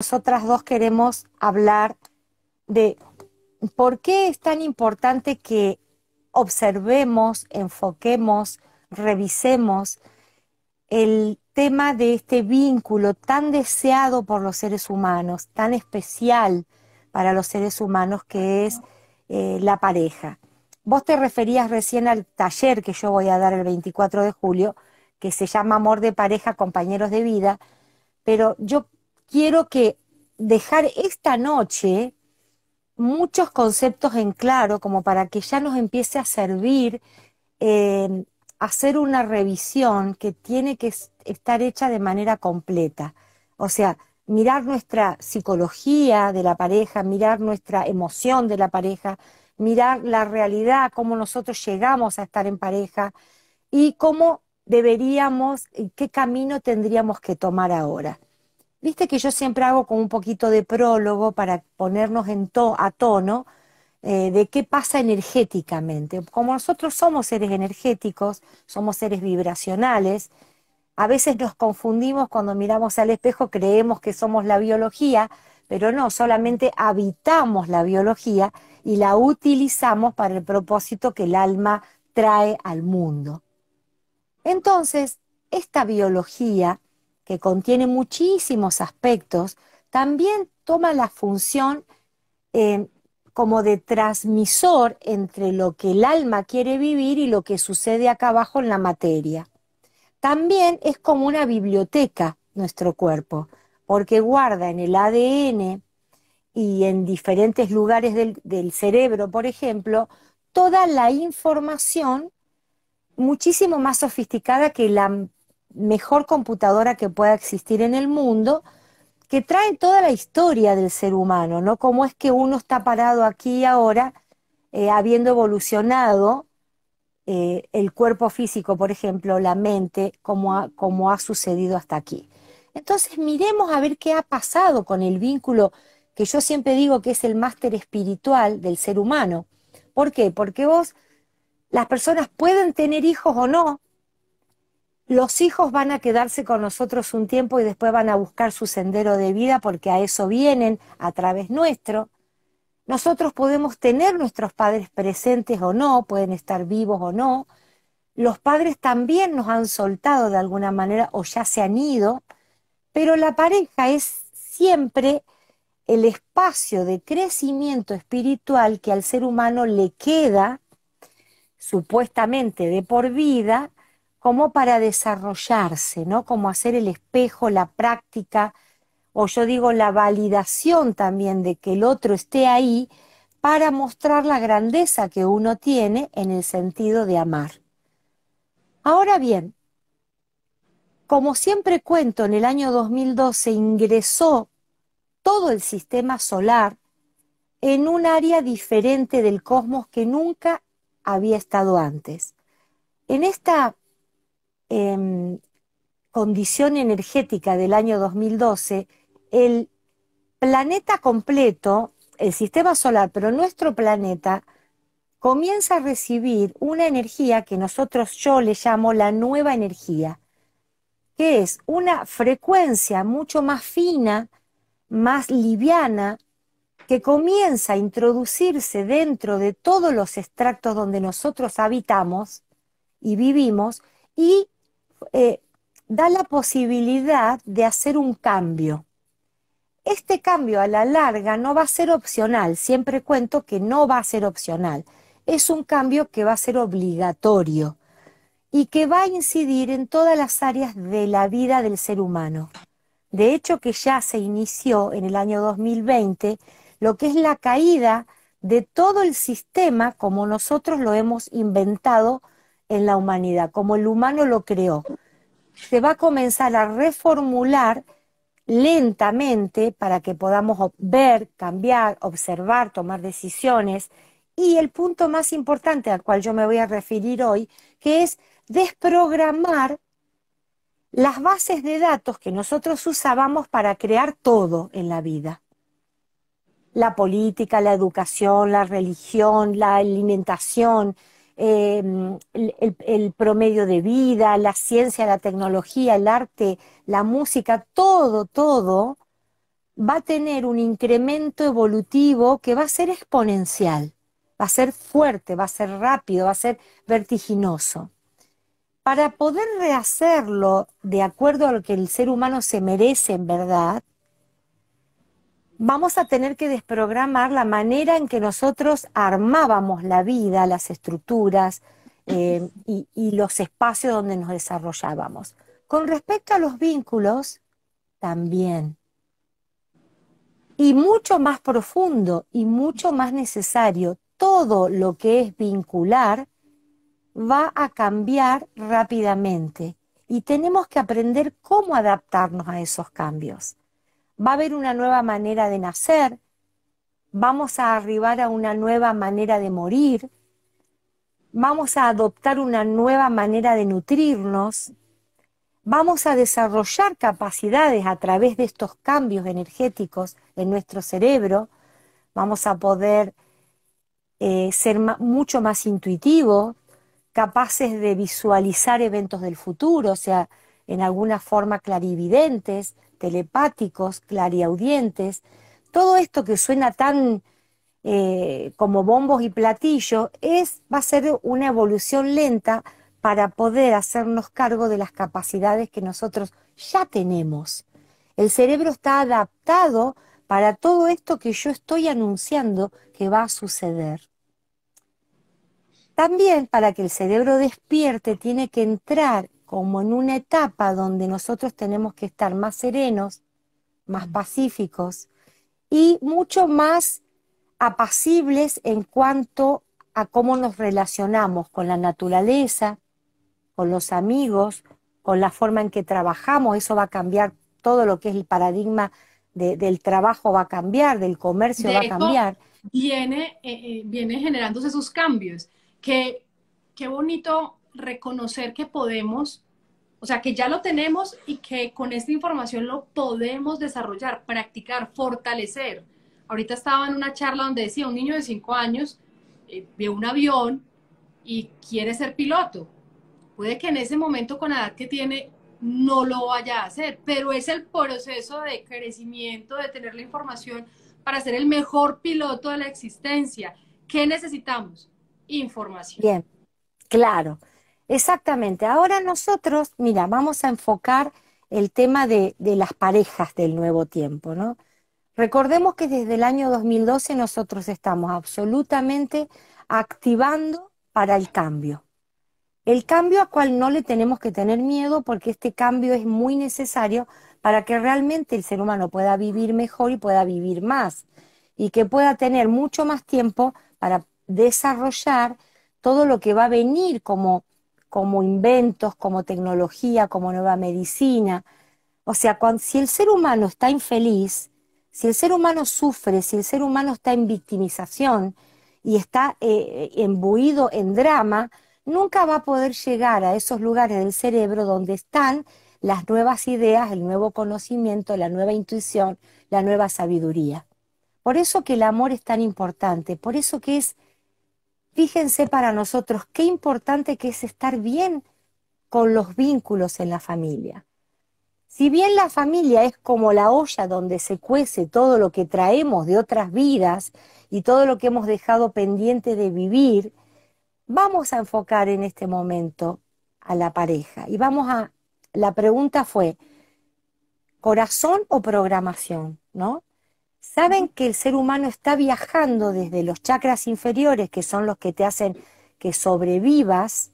nosotras dos queremos hablar de por qué es tan importante que observemos, enfoquemos, revisemos el tema de este vínculo tan deseado por los seres humanos, tan especial para los seres humanos que es eh, la pareja. Vos te referías recién al taller que yo voy a dar el 24 de julio, que se llama Amor de Pareja, Compañeros de Vida, pero yo quiero que dejar esta noche muchos conceptos en claro, como para que ya nos empiece a servir eh, hacer una revisión que tiene que estar hecha de manera completa. O sea, mirar nuestra psicología de la pareja, mirar nuestra emoción de la pareja, mirar la realidad, cómo nosotros llegamos a estar en pareja y cómo deberíamos, qué camino tendríamos que tomar ahora. Viste que yo siempre hago como un poquito de prólogo para ponernos en a tono eh, de qué pasa energéticamente. Como nosotros somos seres energéticos, somos seres vibracionales, a veces nos confundimos cuando miramos al espejo, creemos que somos la biología, pero no, solamente habitamos la biología y la utilizamos para el propósito que el alma trae al mundo. Entonces, esta biología que contiene muchísimos aspectos, también toma la función eh, como de transmisor entre lo que el alma quiere vivir y lo que sucede acá abajo en la materia. También es como una biblioteca nuestro cuerpo, porque guarda en el ADN y en diferentes lugares del cerebro, por ejemplo, toda la información muchísimo más sofisticada que la mejor computadora que pueda existir en el mundo, que trae toda la historia del ser humano, ¿no? Cómo es que uno está parado aquí y ahora, eh, habiendo evolucionado eh, el cuerpo físico, por ejemplo, la mente, como ha, como ha sucedido hasta aquí. Entonces miremos a ver qué ha pasado con el vínculo que yo siempre digo que es el máster espiritual del ser humano. ¿Por qué? Porque vos, las personas pueden tener hijos o no, los hijos van a quedarse con nosotros un tiempo y después van a buscar su sendero de vida porque a eso vienen a través nuestro. Nosotros podemos tener nuestros padres presentes o no, pueden estar vivos o no. Los padres también nos han soltado de alguna manera o ya se han ido, pero la pareja es siempre el espacio de crecimiento espiritual que al ser humano le queda supuestamente de por vida como para desarrollarse, ¿no? Como hacer el espejo, la práctica, o yo digo la validación también de que el otro esté ahí para mostrar la grandeza que uno tiene en el sentido de amar. Ahora bien, como siempre cuento, en el año 2012 ingresó todo el sistema solar en un área diferente del cosmos que nunca había estado antes. En esta Em, condición energética del año 2012, el planeta completo, el sistema solar, pero nuestro planeta, comienza a recibir una energía que nosotros yo le llamo la nueva energía, que es una frecuencia mucho más fina, más liviana, que comienza a introducirse dentro de todos los extractos donde nosotros habitamos y vivimos y eh, da la posibilidad de hacer un cambio. Este cambio a la larga no va a ser opcional, siempre cuento que no va a ser opcional, es un cambio que va a ser obligatorio y que va a incidir en todas las áreas de la vida del ser humano. De hecho, que ya se inició en el año 2020 lo que es la caída de todo el sistema como nosotros lo hemos inventado en la humanidad, como el humano lo creó. Se va a comenzar a reformular lentamente para que podamos ver, cambiar, observar, tomar decisiones. Y el punto más importante al cual yo me voy a referir hoy, que es desprogramar las bases de datos que nosotros usábamos para crear todo en la vida. La política, la educación, la religión, la alimentación, Em, el, promedio de vida, la ciencia, la tecnología, el arte, la música, todo, todo va a tener un incremento evolutivo que va a ser exponencial, va a ser fuerte, va a ser rápido, va a ser vertiginoso. Para poder rehacerlo de acuerdo a lo que el ser humano se merece en verdad, vamos a tener que desprogramar la manera en que nosotros armábamos la vida, las estructuras eh, y los espacios donde nos desarrollábamos. Con respecto a los vínculos, también. Y mucho más profundo y mucho más necesario, todo lo que es vincular va a cambiar rápidamente y tenemos que aprender cómo adaptarnos a esos cambios va a haber una nueva manera de nacer, vamos a arribar a una nueva manera de morir, vamos a adoptar una nueva manera de nutrirnos, vamos a desarrollar capacidades a través de estos cambios energéticos en nuestro cerebro, vamos a poder eh, ser mucho más intuitivos, capaces de visualizar eventos del futuro, o sea, en alguna forma clarividentes, telepáticos, clariaudientes, todo esto que suena tan eh, como bombos y platillos, es, va a ser una evolución lenta para poder hacernos cargo de las capacidades que nosotros ya tenemos. El cerebro está adaptado para todo esto que yo estoy anunciando que va a suceder. También para que el cerebro despierte tiene que entrar como en una etapa donde nosotros tenemos que estar más serenos, más pacíficos y mucho más apacibles en cuanto a cómo nos relacionamos con la naturaleza, con los amigos, con la forma en que trabajamos. Eso va a cambiar todo lo que es el paradigma del trabajo, va a cambiar, del comercio va a cambiar. Viene, eh, eh, viene generándose sus cambios. Que, qué bonito reconocer que podemos, o sea, que ya lo tenemos y que con esta información lo podemos desarrollar, practicar, fortalecer. Ahorita estaba en una charla donde decía, un niño de 5 años eh, vio un avión y quiere ser piloto. Puede que en ese momento con la edad que tiene no lo vaya a hacer, pero es el proceso de crecimiento, de tener la información para ser el mejor piloto de la existencia. ¿Qué necesitamos? Información. Bien, claro. Exactamente. Ahora nosotros, mira, vamos a enfocar el tema de, las parejas del nuevo tiempo, ¿no? Recordemos que desde el año 2012 nosotros estamos absolutamente activando para el cambio. El cambio al cual no le tenemos que tener miedo porque este cambio es muy necesario para que realmente el ser humano pueda vivir mejor y pueda vivir más y que pueda tener mucho más tiempo para desarrollar todo lo que va a venir como como inventos, como tecnología, como nueva medicina. O sea, si el ser humano está infeliz, si el ser humano sufre, si el ser humano está en victimización y está embuido eh, eh, en drama, nunca va a poder llegar a esos lugares del cerebro donde están las nuevas ideas, el nuevo conocimiento, la nueva intuición, la nueva sabiduría. Por eso que el amor es tan importante, por eso que es Fíjense para nosotros qué importante que es estar bien con los vínculos en la familia. Si bien la familia es como la olla donde se cuece todo lo que traemos de otras vidas y todo lo que hemos dejado pendiente de vivir, vamos a enfocar en este momento a la pareja. Y vamos a, la pregunta fue, corazón o programación, ¿no? saben que el ser humano está viajando desde los chakras inferiores, que son los que te hacen que sobrevivas,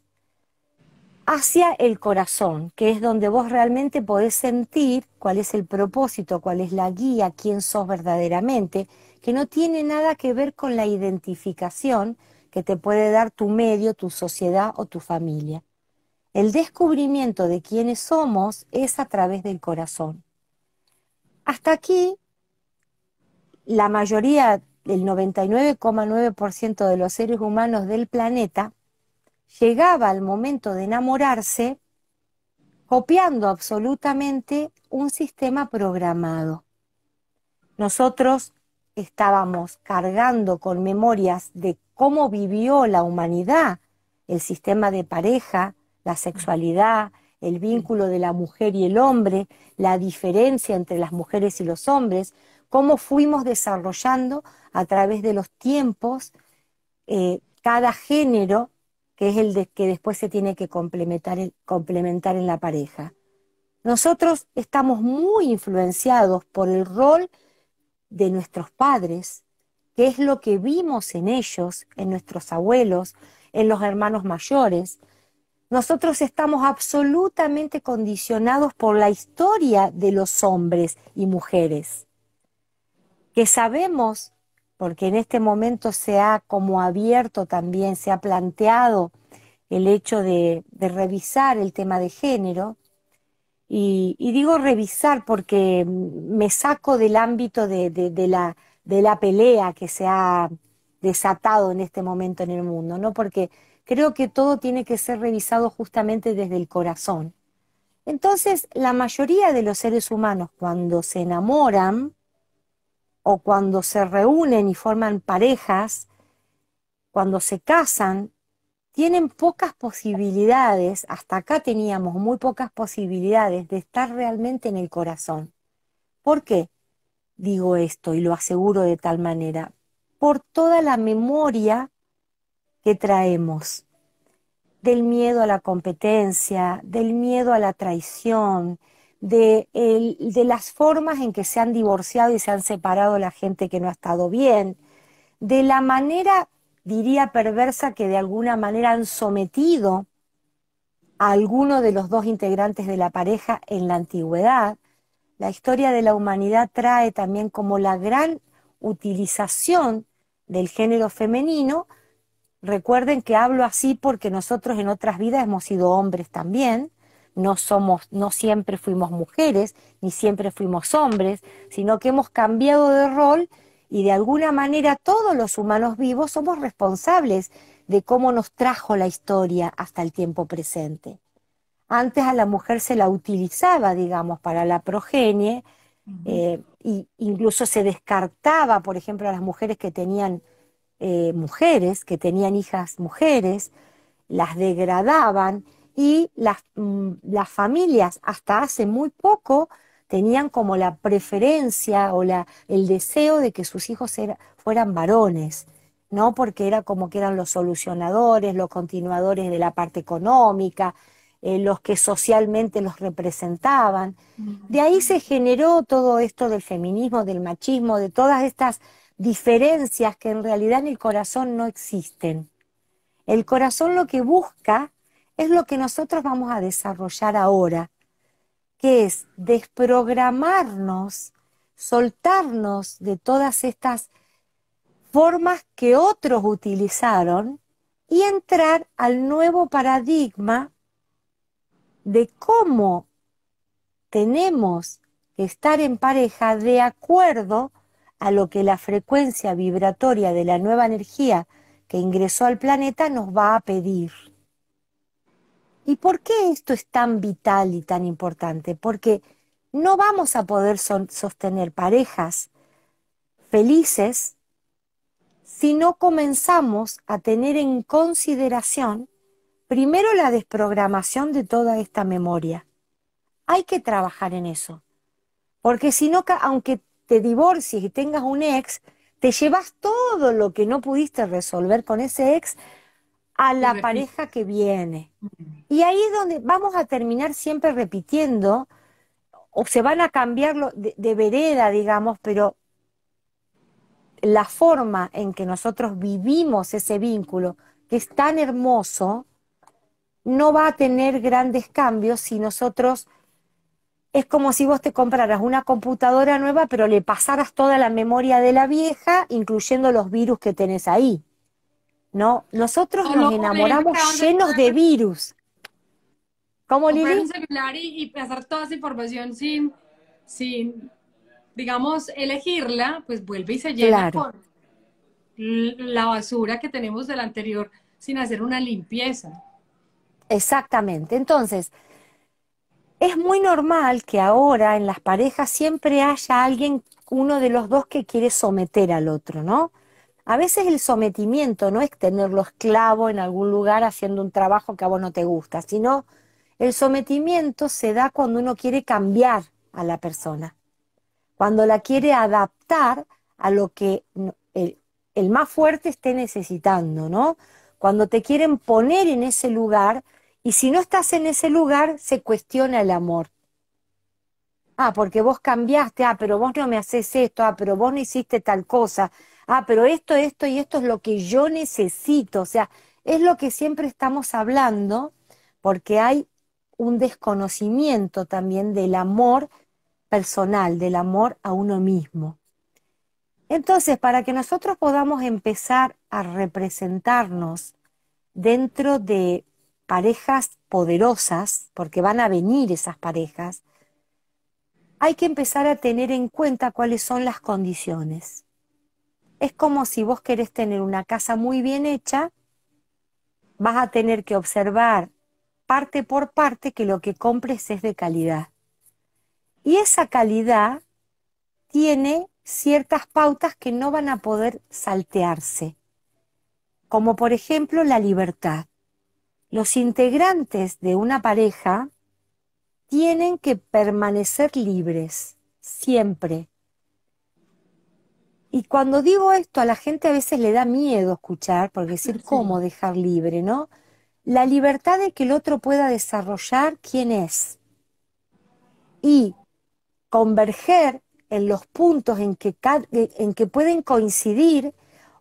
hacia el corazón, que es donde vos realmente podés sentir cuál es el propósito, cuál es la guía, quién sos verdaderamente, que no tiene nada que ver con la identificación que te puede dar tu medio, tu sociedad o tu familia. El descubrimiento de quiénes somos es a través del corazón. Hasta aquí la mayoría, el 99,9% de los seres humanos del planeta, llegaba al momento de enamorarse copiando absolutamente un sistema programado. Nosotros estábamos cargando con memorias de cómo vivió la humanidad, el sistema de pareja, la sexualidad, el vínculo de la mujer y el hombre, la diferencia entre las mujeres y los hombres, cómo fuimos desarrollando a través de los tiempos eh, cada género que es el que después se tiene que complementar, complementar en la pareja. Nosotros estamos muy influenciados por el rol de nuestros padres, que es lo que vimos en ellos, en nuestros abuelos, en los hermanos mayores. Nosotros estamos absolutamente condicionados por la historia de los hombres y mujeres que sabemos, porque en este momento se ha como abierto también, se ha planteado el hecho de, revisar el tema de género, y, digo revisar porque mm, me saco del ámbito de, de, la, de la pelea que se ha desatado en este momento en el mundo, ¿no? Porque creo que todo tiene que ser revisado justamente desde el corazón. Entonces, la mayoría de los seres humanos cuando se enamoran, o cuando se reúnen y forman parejas, cuando se casan, tienen pocas posibilidades, hasta acá teníamos muy pocas posibilidades de estar realmente en el corazón. ¿Por qué digo esto y lo aseguro de tal manera? Por toda la memoria que traemos del miedo a la competencia, del miedo a la traición, de, las formas en que se han divorciado y se han separado la gente que no ha estado bien, de la manera, diría, perversa que de alguna manera han sometido a alguno de los dos integrantes de la pareja en la antigüedad. La historia de la humanidad trae también como la gran utilización del género femenino. Recuerden que hablo así porque nosotros en otras vidas hemos sido hombres también, no somos, no siempre fuimos mujeres, ni siempre fuimos hombres, sino que hemos cambiado de rol y de alguna manera todos los humanos vivos somos responsables de cómo nos trajo la historia hasta el tiempo presente. Antes a la mujer se la utilizaba, digamos, para la progenie, eh, y incluso se descartaba, por ejemplo, a las mujeres que tenían eh, mujeres, que tenían hijas mujeres, las degradaban y mm, las, familias hasta hace muy poco tenían como la preferencia o la, el deseo de que sus hijos fueran varones, ¿no? Porque era como que eran los solucionadores, los continuadores de la parte económica, eh, los que socialmente los representaban. De ahí se generó todo esto del feminismo, del machismo, de todas estas diferencias que en realidad en el corazón no existen. El corazón lo que busca es lo que nosotros vamos a desarrollar ahora, que es desprogramarnos, soltarnos de todas estas formas que otros utilizaron y entrar al nuevo paradigma de cómo tenemos que estar en pareja de acuerdo a lo que la frecuencia vibratoria de la nueva energía que ingresó al planeta nos va a pedir. ¿Y por qué esto es tan vital y tan importante? Porque no vamos a poder sostener parejas felices si no comenzamos a tener en consideración primero la desprogramación de toda esta memoria. Hay que trabajar en eso. Porque si no, aunque te divorcies y tengas un ex, te llevas todo lo que no pudiste resolver con ese ex a la pareja que viene. Y ahí es donde vamos a terminar siempre repitiendo, o se van a cambiar de, de vereda, digamos, pero la forma en que nosotros vivimos ese vínculo, que es tan hermoso, no va a tener grandes cambios si nosotros es como si vos te compraras una computadora nueva, pero le pasaras toda la memoria de la vieja, incluyendo los virus que tenés ahí. ¿no? Nosotros ah, nos enamoramos llenos de virus. ¿Cómo, Lili? un celular y, pasar toda esa información sin, sin, digamos, elegirla, pues vuelve y se llena la basura que tenemos del anterior sin hacer una limpieza. Exactamente. Entonces, es muy normal que ahora en las parejas siempre haya alguien, uno de los dos que quiere someter al otro, ¿no? A veces el sometimiento no es tenerlo esclavo en algún lugar haciendo un trabajo que a vos no te gusta, sino el sometimiento se da cuando uno quiere cambiar a la persona, cuando la quiere adaptar a lo que el, el más fuerte esté necesitando, ¿no? Cuando te quieren poner en ese lugar y si no estás en ese lugar se cuestiona el amor. Ah, porque vos cambiaste, ah, pero vos no me haces esto, ah, pero vos no hiciste tal cosa ah, pero esto, esto y esto es lo que yo necesito. O sea, es lo que siempre estamos hablando, porque hay un desconocimiento también del amor personal, del amor a uno mismo. Entonces, para que nosotros podamos empezar a representarnos dentro de parejas poderosas, porque van a venir esas parejas, hay que empezar a tener en cuenta cuáles son las condiciones. Es como si vos querés tener una casa muy bien hecha, vas a tener que observar parte por parte que lo que compres es de calidad. Y esa calidad tiene ciertas pautas que no van a poder saltearse, como por ejemplo la libertad. Los integrantes de una pareja tienen que permanecer libres siempre. Y cuando digo esto, a la gente a veces le da miedo escuchar, porque decir, ¿cómo dejar libre, no? La libertad de que el otro pueda desarrollar quién es. Y converger en los puntos en que, en que pueden coincidir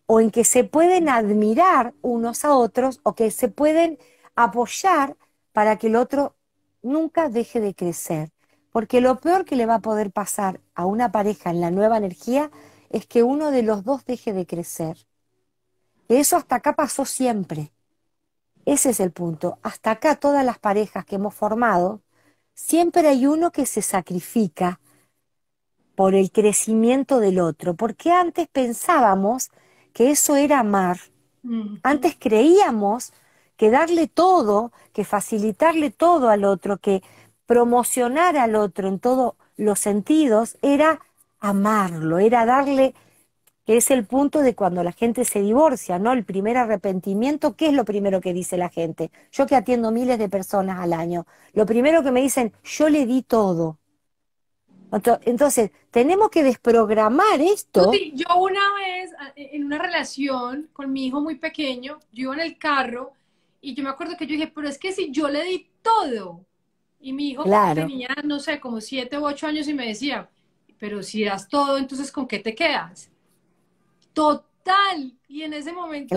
o en que se pueden admirar unos a otros o que se pueden apoyar para que el otro nunca deje de crecer. Porque lo peor que le va a poder pasar a una pareja en la nueva energía es que uno de los dos deje de crecer. eso hasta acá pasó siempre. Ese es el punto. Hasta acá todas las parejas que hemos formado, siempre hay uno que se sacrifica por el crecimiento del otro, porque antes pensábamos que eso era amar. Antes creíamos que darle todo, que facilitarle todo al otro, que promocionar al otro en todos los sentidos, era amarlo, era darle, que es el punto de cuando la gente se divorcia, ¿no? El primer arrepentimiento, ¿qué es lo primero que dice la gente? Yo que atiendo miles de personas al año, lo primero que me dicen, yo le di todo. Entonces, tenemos que desprogramar esto. Yo una vez, e, en una relación con mi hijo muy pequeño, yo en el carro y yo me acuerdo que yo dije, pero es que si yo le di todo, y mi hijo tenía, no sé, como siete u ocho años y me decía, pero si das todo, entonces ¿con qué te quedas? Total. Y en ese momento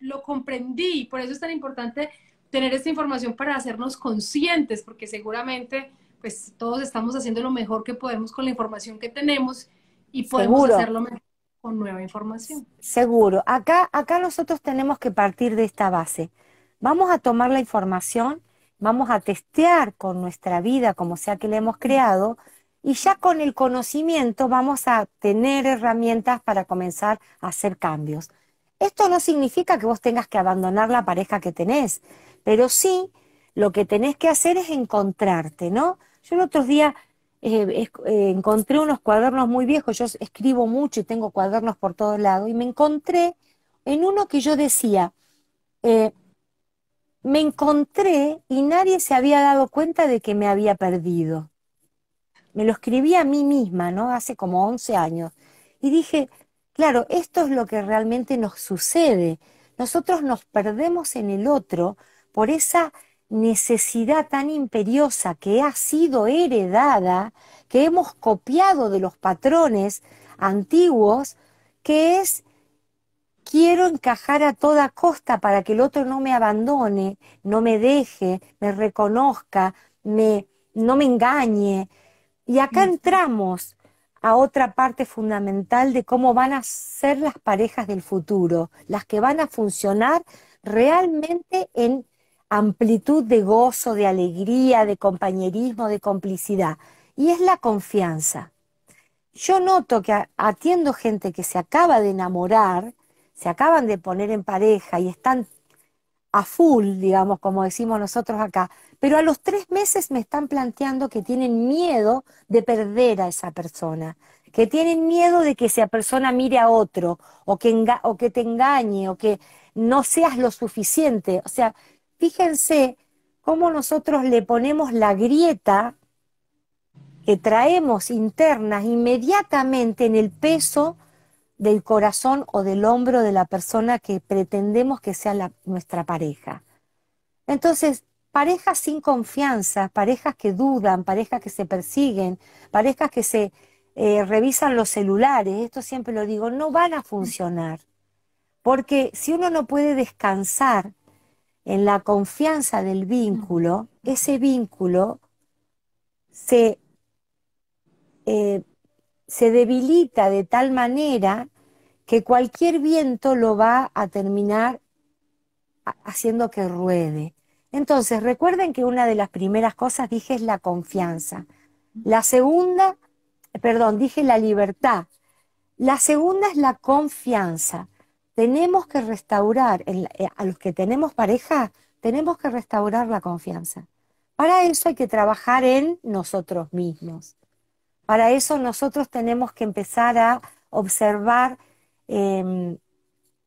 lo comprendí. Por eso es tan importante tener esta información para hacernos conscientes, porque seguramente pues todos estamos haciendo lo mejor que podemos con la información que tenemos y podemos hacerlo mejor con nueva información. Seguro. Acá, acá nosotros tenemos que partir de esta base. Vamos a tomar la información, vamos a testear con nuestra vida, como sea que la hemos creado, y ya con el conocimiento vamos a tener herramientas para comenzar a hacer cambios. Esto no significa que vos tengas que abandonar la pareja que tenés, pero sí lo que tenés que hacer es encontrarte, ¿no? Yo el otro día eh, eh, encontré unos cuadernos muy viejos, yo escribo mucho y tengo cuadernos por todos lados, y me encontré en uno que yo decía, eh, me encontré y nadie se había dado cuenta de que me había perdido me lo escribí a mí misma, ¿no? Hace como 11 años. Y dije, claro, esto es lo que realmente nos sucede. Nosotros nos perdemos en el otro por esa necesidad tan imperiosa que ha sido heredada, que hemos copiado de los patrones antiguos, que es quiero encajar a toda costa para que el otro no me abandone, no me deje, me reconozca, me, no me engañe, y acá mm. entramos a otra parte fundamental de cómo van a ser las parejas del futuro, las que van a funcionar realmente en amplitud de gozo, de alegría, de compañerismo, de complicidad. Y es la confianza. Yo noto que atiendo gente que se acaba de enamorar, se acaban de poner en pareja y están a full, digamos, como decimos nosotros acá, pero a los tres meses me están planteando que tienen miedo de perder a esa persona, que tienen miedo de que esa persona mire a otro, o que, o que te engañe, o que no seas lo suficiente. O sea, fíjense cómo nosotros le ponemos la grieta que traemos internas inmediatamente en el peso del corazón o del hombro de la persona que pretendemos que sea nuestra pareja. Entonces, parejas sin confianza, parejas que dudan, parejas que se persiguen, parejas que se eh, revisan los celulares, esto siempre lo digo, no van a funcionar. Porque si uno no puede descansar en la confianza del vínculo, ese vínculo se eh, se debilita de tal manera que cualquier viento lo va a terminar haciendo que ruede. Entonces, recuerden que una de las primeras cosas dije es la confianza. La segunda, perdón, dije la libertad. La segunda es la confianza. Tenemos que restaurar, eh, a los que tenemos pareja, tenemos que restaurar la confianza. Para eso hay que trabajar en nosotros mismos. Para eso nosotros tenemos que empezar a observar em,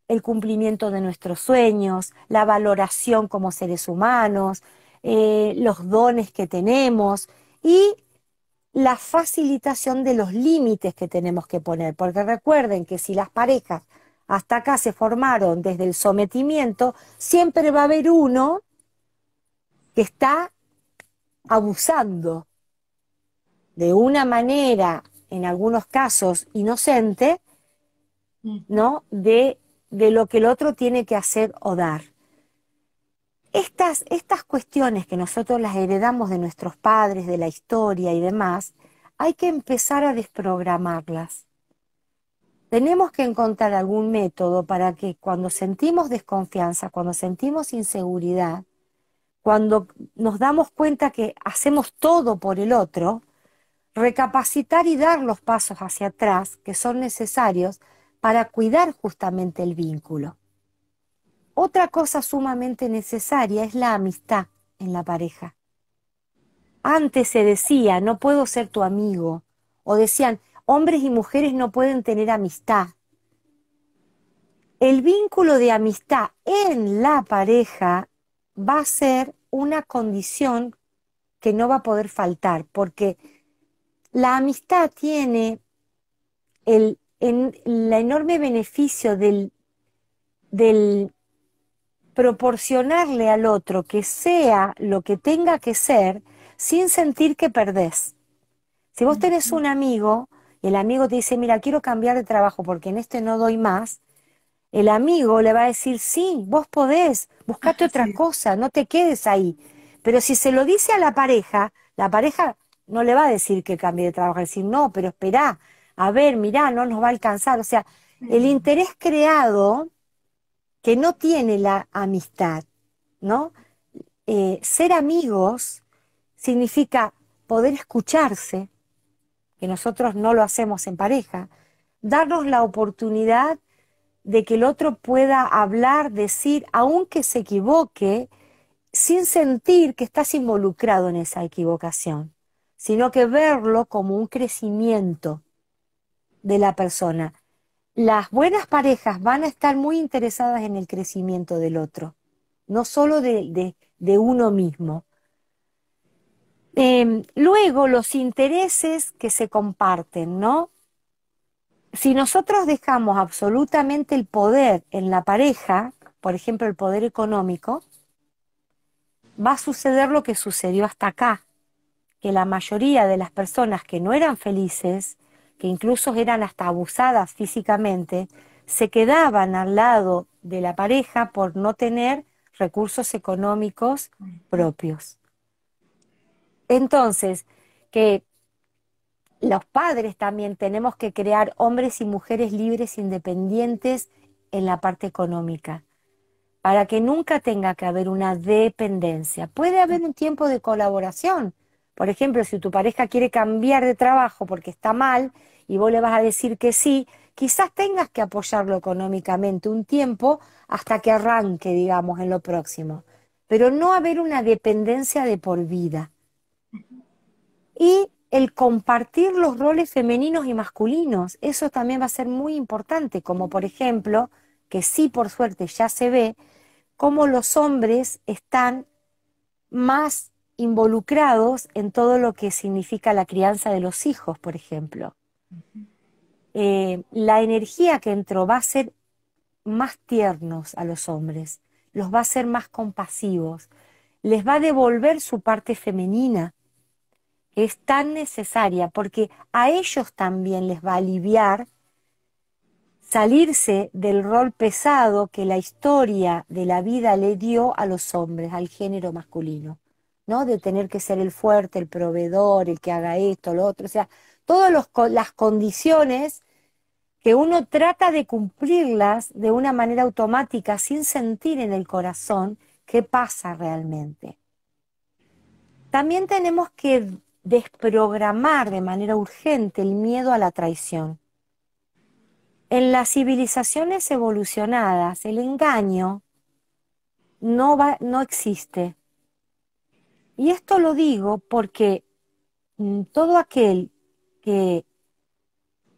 el cumplimiento de nuestros sueños, la valoración como seres humanos, eh, los dones que tenemos y la facilitación de los límites que tenemos que poner. Porque recuerden que si las parejas hasta acá se formaron desde el sometimiento, siempre va a haber uno que está abusando de una manera, en algunos casos, inocente, mm. ¿no? De, lo que el otro tiene que hacer o dar. Estas, estas cuestiones que nosotros las heredamos de nuestros padres, de la historia y demás, hay que empezar a desprogramarlas. Tenemos que encontrar algún método para que cuando sentimos desconfianza, cuando sentimos inseguridad, cuando nos damos cuenta que hacemos todo por el otro, recapacitar y dar los pasos hacia atrás que son necesarios para cuidar justamente el vínculo. Otra cosa sumamente necesaria es la amistad en la pareja. Antes se decía, no puedo ser tu amigo, o decían, hombres y mujeres no pueden tener amistad. El vínculo de amistad en la pareja va a ser una condición que no va a poder faltar, porque la amistad tiene el, enorme beneficio del, del proporcionarle al otro que sea lo que tenga que ser sin sentir que perdés. Si vos tenés un amigo y el amigo te dice, mira, quiero cambiar de trabajo porque en este no doy más, el amigo le va a decir, sí, vos podés, buscate otra cosa, no te quedes ahí. Pero si se lo dice a la pareja, la pareja no le va a decir que cambie de trabajo, decir, no, pero esperá, a ver, mirá, no nos va a alcanzar. O sea, el interés creado que no tiene la amistad, ¿no? Eh, ser amigos significa poder escucharse, que nosotros no lo hacemos en pareja, darnos la oportunidad de que el otro pueda hablar, decir, aunque se equivoque, sin sentir que estás involucrado en esa equivocación sino que verlo como un crecimiento de la persona. Las buenas parejas van a estar muy interesadas en el crecimiento del otro, no solo de, uno mismo. Em, luego, los intereses que se comparten, ¿no? Si nosotros dejamos absolutamente el poder en la pareja, por ejemplo, el poder económico, va a suceder lo que sucedió hasta acá, que la mayoría de las personas que no eran felices, que incluso eran hasta abusadas físicamente, se quedaban al lado de la pareja por no tener recursos económicos propios. Entonces, que los padres también tenemos que crear hombres y mujeres libres, independientes en la parte económica, para que nunca tenga que haber una dependencia. Puede haber un tiempo de colaboración, por ejemplo, si tu pareja quiere cambiar de trabajo porque está mal y vos le vas a decir que sí, quizás tengas que apoyarlo económicamente un tiempo hasta que arranque, digamos, en lo próximo. Pero no haber una dependencia de por vida. Y el compartir los roles femeninos y masculinos, eso también va a ser muy importante, como por ejemplo, que sí por suerte ya se ve, cómo los hombres están más involucrados en todo lo que significa la crianza de los hijos, por ejemplo. Eh, la energía que entró va a ser más tiernos a los hombres, los va a ser más compasivos, les va a devolver su parte femenina, es tan necesaria, porque a ellos también les va a aliviar salirse del rol pesado que la historia de la vida le dio a los hombres, al género masculino. De tener que ser el fuerte, el proveedor, el que haga esto, lo otro, o sea, todas las condiciones que uno trata de cumplirlas de una manera automática sin sentir en el corazón qué pasa realmente. También tenemos que desprogramar de manera urgente el miedo a la traición. En las civilizaciones evolucionadas, el engaño no existe. Y esto lo digo porque mm, todo aquel que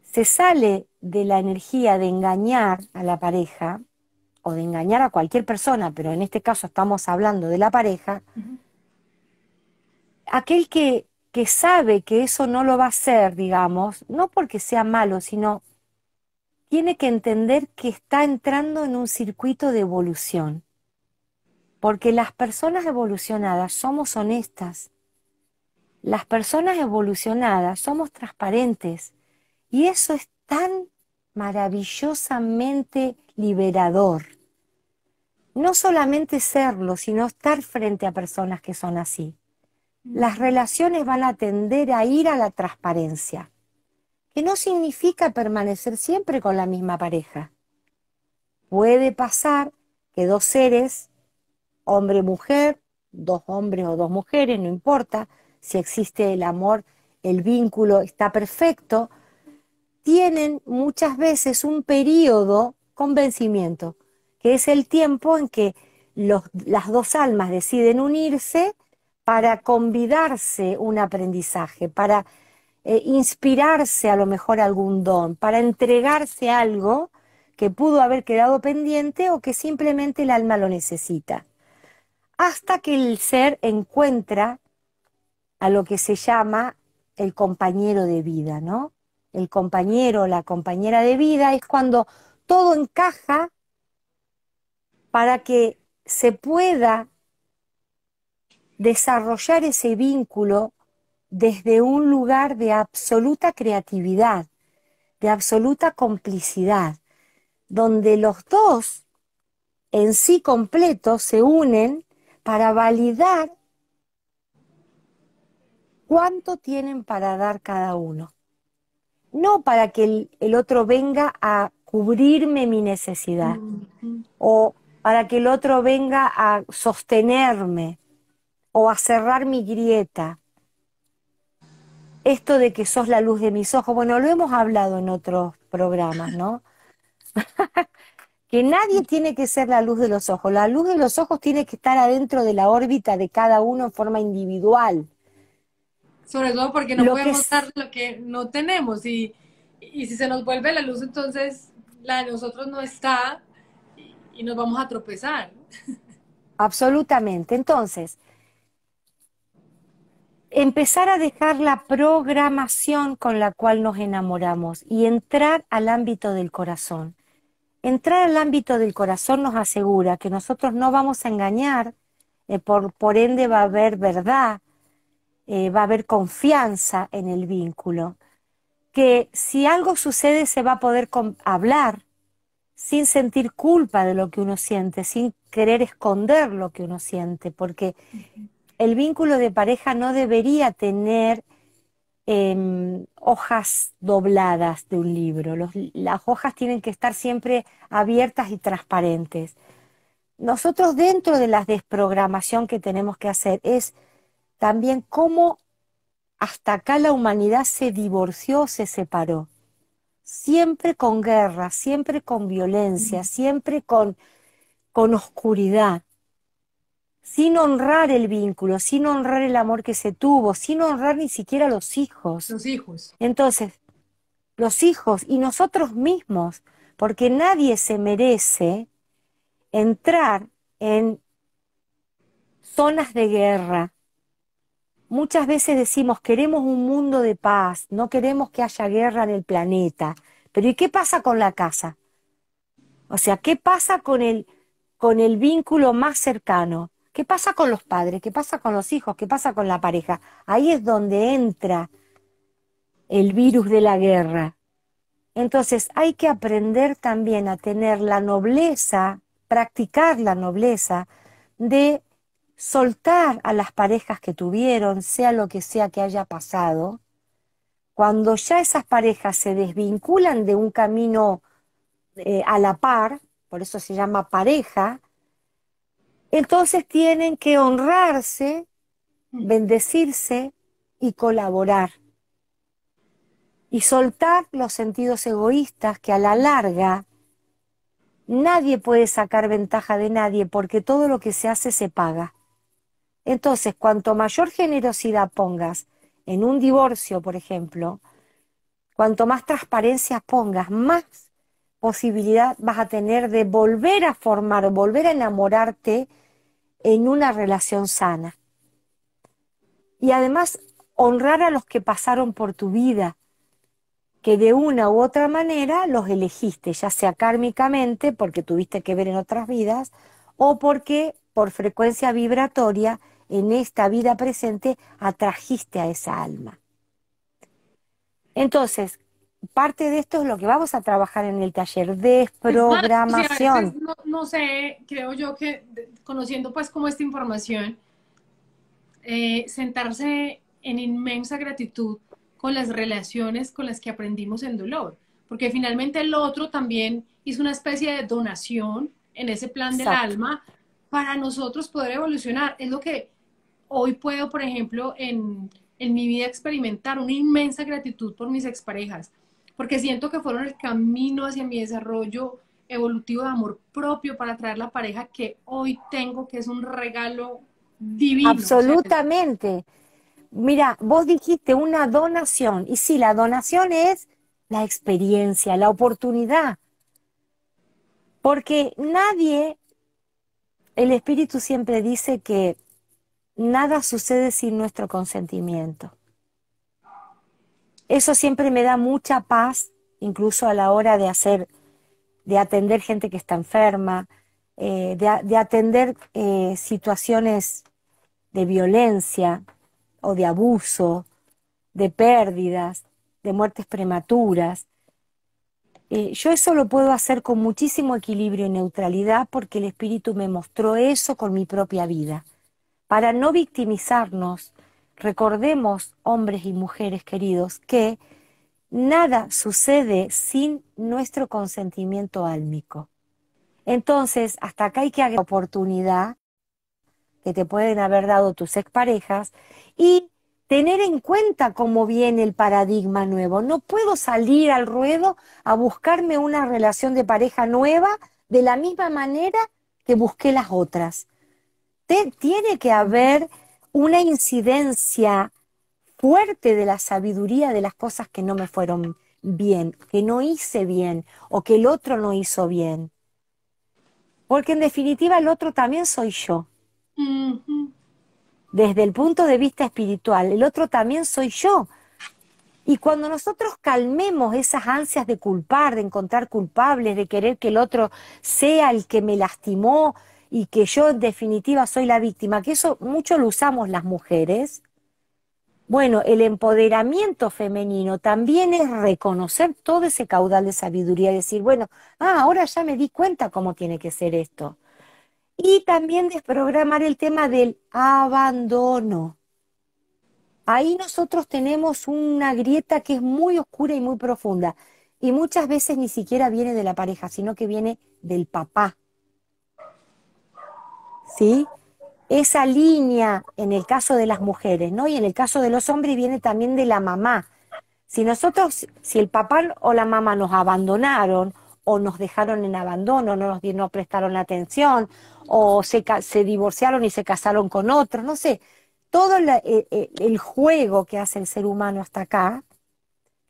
se sale de la energía de engañar a la pareja o de engañar a cualquier persona, pero en este caso estamos hablando de la pareja, aquel que, que sabe que eso no lo va a hacer, digamos, no porque sea malo, sino tiene que entender que está entrando en un circuito de evolución. Porque las personas evolucionadas somos honestas. Las personas evolucionadas somos transparentes. Y eso es tan maravillosamente liberador. No solamente serlo, sino estar frente a personas que son así. Mm. Las relaciones van a tender a ir a la transparencia, que no significa permanecer siempre con la misma pareja. Puede pasar que dos seres hombre-mujer, dos hombres o dos mujeres, no importa, si existe el amor, el vínculo está perfecto, tienen muchas veces un periodo con vencimiento, que es el tiempo en que las dos almas deciden unirse para convidarse un aprendizaje, para eh, inspirarse a lo mejor algún don, para entregarse algo que pudo haber quedado pendiente o que simplemente el alma lo necesita hasta que el ser encuentra a lo que se llama el compañero de vida, ¿no? El compañero, o la compañera de vida es cuando todo encaja para que se pueda desarrollar ese vínculo desde un lugar de absoluta creatividad, de absoluta complicidad, donde los dos en sí completos se unen para validar cuánto tienen para dar cada uno. No para que el, otro venga a cubrirme mi necesidad o para que el otro venga a sostenerme o a cerrar mi grieta. Esto de que sos la luz de mis ojos, bueno, lo hemos hablado en otros programas, ¿no? que nadie tiene que ser la luz de los ojos, la luz de los ojos tiene que estar adentro de la órbita de cada uno en forma individual. Sobre todo porque no podemos dar lo que no tenemos y, si se nos vuelve la luz entonces la de nosotros no está y, y nos vamos a tropezar. Absolutamente. Entonces, empezar a dejar la programación con la cual nos enamoramos y entrar al ámbito del corazón. Entrar al ámbito del corazón nos asegura que nosotros no vamos a engañar, eh, por, por, ende va a haber verdad, eh, va a haber confianza en el vínculo, que si algo sucede se va a poder hablar sin sentir culpa de lo que uno siente, sin querer esconder lo que uno siente, porque el vínculo de pareja no debería tener Em, hojas dobladas de un libro. las hojas tienen que estar siempre abiertas y transparentes. Nosotros dentro de la desprogramación que tenemos que hacer es también cómo hasta acá la humanidad se divorció, se separó. Siempre con guerra, siempre con violencia, siempre con, con oscuridad sin honrar el vínculo, sin honrar el amor que se tuvo, sin honrar ni siquiera los hijos. Los hijos. Entonces, los hijos y nosotros mismos, porque nadie se merece entrar en zonas de guerra. Muchas veces decimos, queremos un mundo de paz, no queremos que haya guerra en el planeta. Pero ¿y qué pasa con la casa? O sea, ¿qué pasa con el, con el vínculo más cercano? ¿Qué pasa con los padres? ¿Qué pasa con los hijos? ¿Qué pasa con la pareja? Ahí es donde entra el virus de la guerra. Entonces hay que aprender también a tener la nobleza, practicar la nobleza de soltar a las parejas que tuvieron, sea lo que sea que haya pasado. Cuando ya esas parejas se desvinculan de un camino eh, a la par, por eso se llama pareja, entonces tienen que honrarse, bendecirse y colaborar. Y soltar los sentidos egoístas que a la larga nadie puede sacar ventaja de nadie porque todo lo que se hace se paga. Entonces, cuanto mayor generosidad pongas en un divorcio, por ejemplo, cuanto más transparencia pongas, más posibilidad vas a tener de volver a formar, volver a enamorarte en una relación sana. Y además honrar a los que pasaron por tu vida, que de una u otra manera los elegiste, ya sea kármicamente, porque tuviste que ver en otras vidas, o porque por frecuencia vibratoria en esta vida presente atrajiste a esa alma. Entonces, parte de esto es lo que vamos a trabajar en el taller, pues, de programación. no, sé, creo yo que conociendo pues como esta información, eh, sentarse en inmensa gratitud con las relaciones con las que aprendimos el dolor, porque finalmente el otro también hizo una especie de donación en ese plan del alma para nosotros poder evolucionar. Es lo que hoy puedo, por ejemplo, en, en mi vida experimentar una inmensa gratitud por mis exparejas, porque siento que fueron el camino hacia mi desarrollo evolutivo de amor propio para traer la pareja que hoy tengo, que es un regalo divino. Absolutamente. Mira, vos dijiste una donación, y sí, la donación es la experiencia, la oportunidad, porque nadie, el espíritu siempre dice que nada sucede sin nuestro consentimiento. Eso siempre me da mucha paz, incluso a la hora de hacer, de atender gente que está enferma, eh, de, atender eh, situaciones de violencia o de abuso, de pérdidas, de muertes prematuras. Eh, yo eso lo puedo hacer con muchísimo equilibrio y neutralidad porque el espíritu me mostró eso con mi propia vida. Para no victimizarnos, recordemos, hombres y mujeres queridos, que nada sucede sin nuestro consentimiento álmico. Entonces, hasta acá hay que agregar oportunidad que te pueden haber dado tus exparejas y tener en cuenta cómo viene el paradigma nuevo. No puedo salir al ruedo a buscarme una relación de pareja nueva de la misma manera que busqué las otras. Te, tiene que haber una incidencia fuerte de la sabiduría de las cosas que no me fueron bien, que no hice bien o que el otro no hizo bien. Porque en definitiva el otro también soy yo. Desde el punto de vista espiritual, el otro también soy yo. Y cuando nosotros calmemos esas ansias de culpar, de encontrar culpables, de querer que el otro sea el que me lastimó, y que yo en definitiva soy la víctima, que eso mucho lo usamos las mujeres, bueno, el empoderamiento femenino también es reconocer todo ese caudal de sabiduría y decir, bueno, ah, ahora ya me di cuenta cómo tiene que ser esto. Y también desprogramar el tema del abandono. Ahí nosotros tenemos una grieta que es muy oscura y muy profunda. Y muchas veces ni siquiera viene de la pareja, sino que viene del papá ¿sí? Esa línea en el caso de las mujeres, ¿no? Y en el caso de los hombres viene también de la mamá. Si nosotros, si el papá o la mamá nos abandonaron o nos dejaron en abandono, no nos no prestaron atención, o se, se divorciaron y se casaron con otros, no sé, todo eh, eh, el juego que hace el ser humano hasta acá,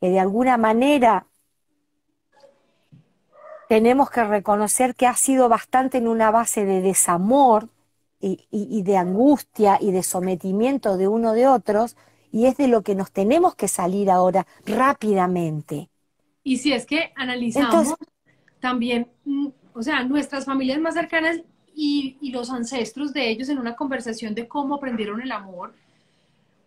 que de alguna manera tenemos que reconocer que ha sido bastante en una base de desamor y, de angustia y de sometimiento de uno de otros, y es de lo que nos tenemos que salir ahora rápidamente. Y si es que analizamos también, mm, o sea, nuestras familias más cercanas y los ancestros de ellos en una conversación de cómo aprendieron el amor,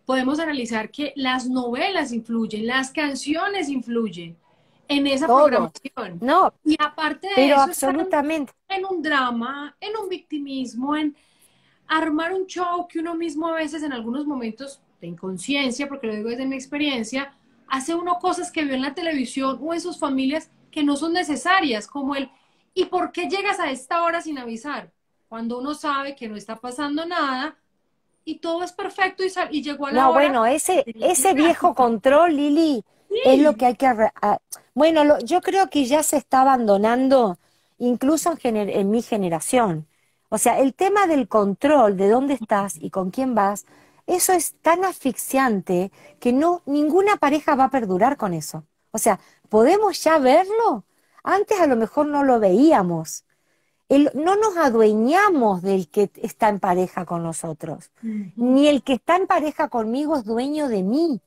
podemos analizar que las novelas influyen, las canciones influyen en esa programación. No. Y aparte de pero eso, absolutamente. En un drama, en un victimismo, en armar un show que uno mismo a veces en algunos momentos de inconsciencia, porque lo digo desde mi experiencia, hace uno cosas que vio en la televisión o en sus familias que no son necesarias, como el ¿y por qué llegas a esta hora sin avisar? Cuando uno sabe que no está pasando nada, y todo es perfecto y, y llegó a la no, bueno, ese, ese viejo control, Lili, es lo que hay que... Ah, bueno, yo creo que ya se está abandonando, incluso en, mi generación. O sea, el tema del control, de dónde estás y con quién vas, eso es tan asfixiante que no ninguna pareja va a perdurar con eso. O sea, podemos ya verlo. Antes a lo mejor no lo veíamos. no nos adueñamos del que está en pareja con nosotros, ni el que está en pareja conmigo es dueño de mí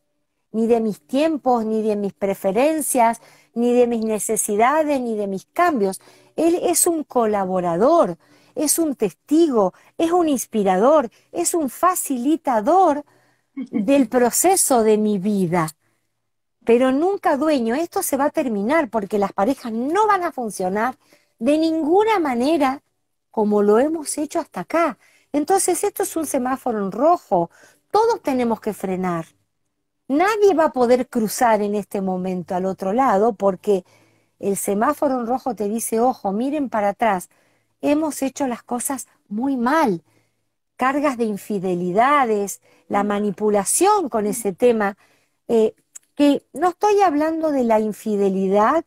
ni de mis tiempos, ni de mis preferencias, ni de mis necesidades, ni de mis cambios. Él es un colaborador, es un testigo, es un inspirador, es un facilitador del proceso de mi vida. Pero nunca dueño, esto se va a terminar porque las parejas no van a funcionar de ninguna manera como lo hemos hecho hasta acá. Entonces esto es un semáforo en rojo, todos tenemos que frenar. Nadie va a poder cruzar en este momento al otro lado porque el semáforo en rojo te dice, ojo, miren para atrás, hemos hecho las cosas muy mal. Cargas de infidelidades, la manipulación con ese tema, eh, que no estoy hablando de la infidelidad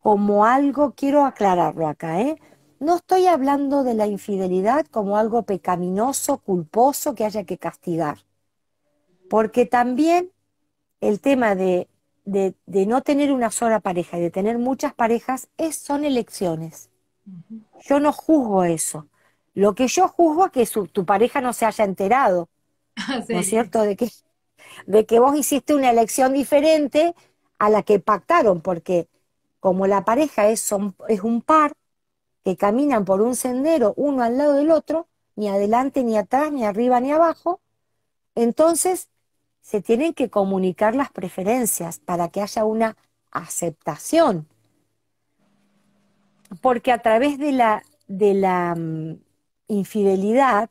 como algo, quiero aclararlo acá, ¿eh? No estoy hablando de la infidelidad como algo pecaminoso, culposo, que haya que castigar. Porque también el tema de, no tener una sola pareja y de tener muchas parejas es, son elecciones. Yo no juzgo eso. Lo que yo juzgo es que tu pareja no se haya enterado, ah, ¿no es cierto?, de que, de que vos hiciste una elección diferente a la que pactaron, porque como la pareja es, es un par que caminan por un sendero uno al lado del otro, ni adelante, ni atrás, ni arriba, ni abajo, entonces se tienen que comunicar las preferencias para que haya una aceptación. Porque a través de la, de la mm, infidelidad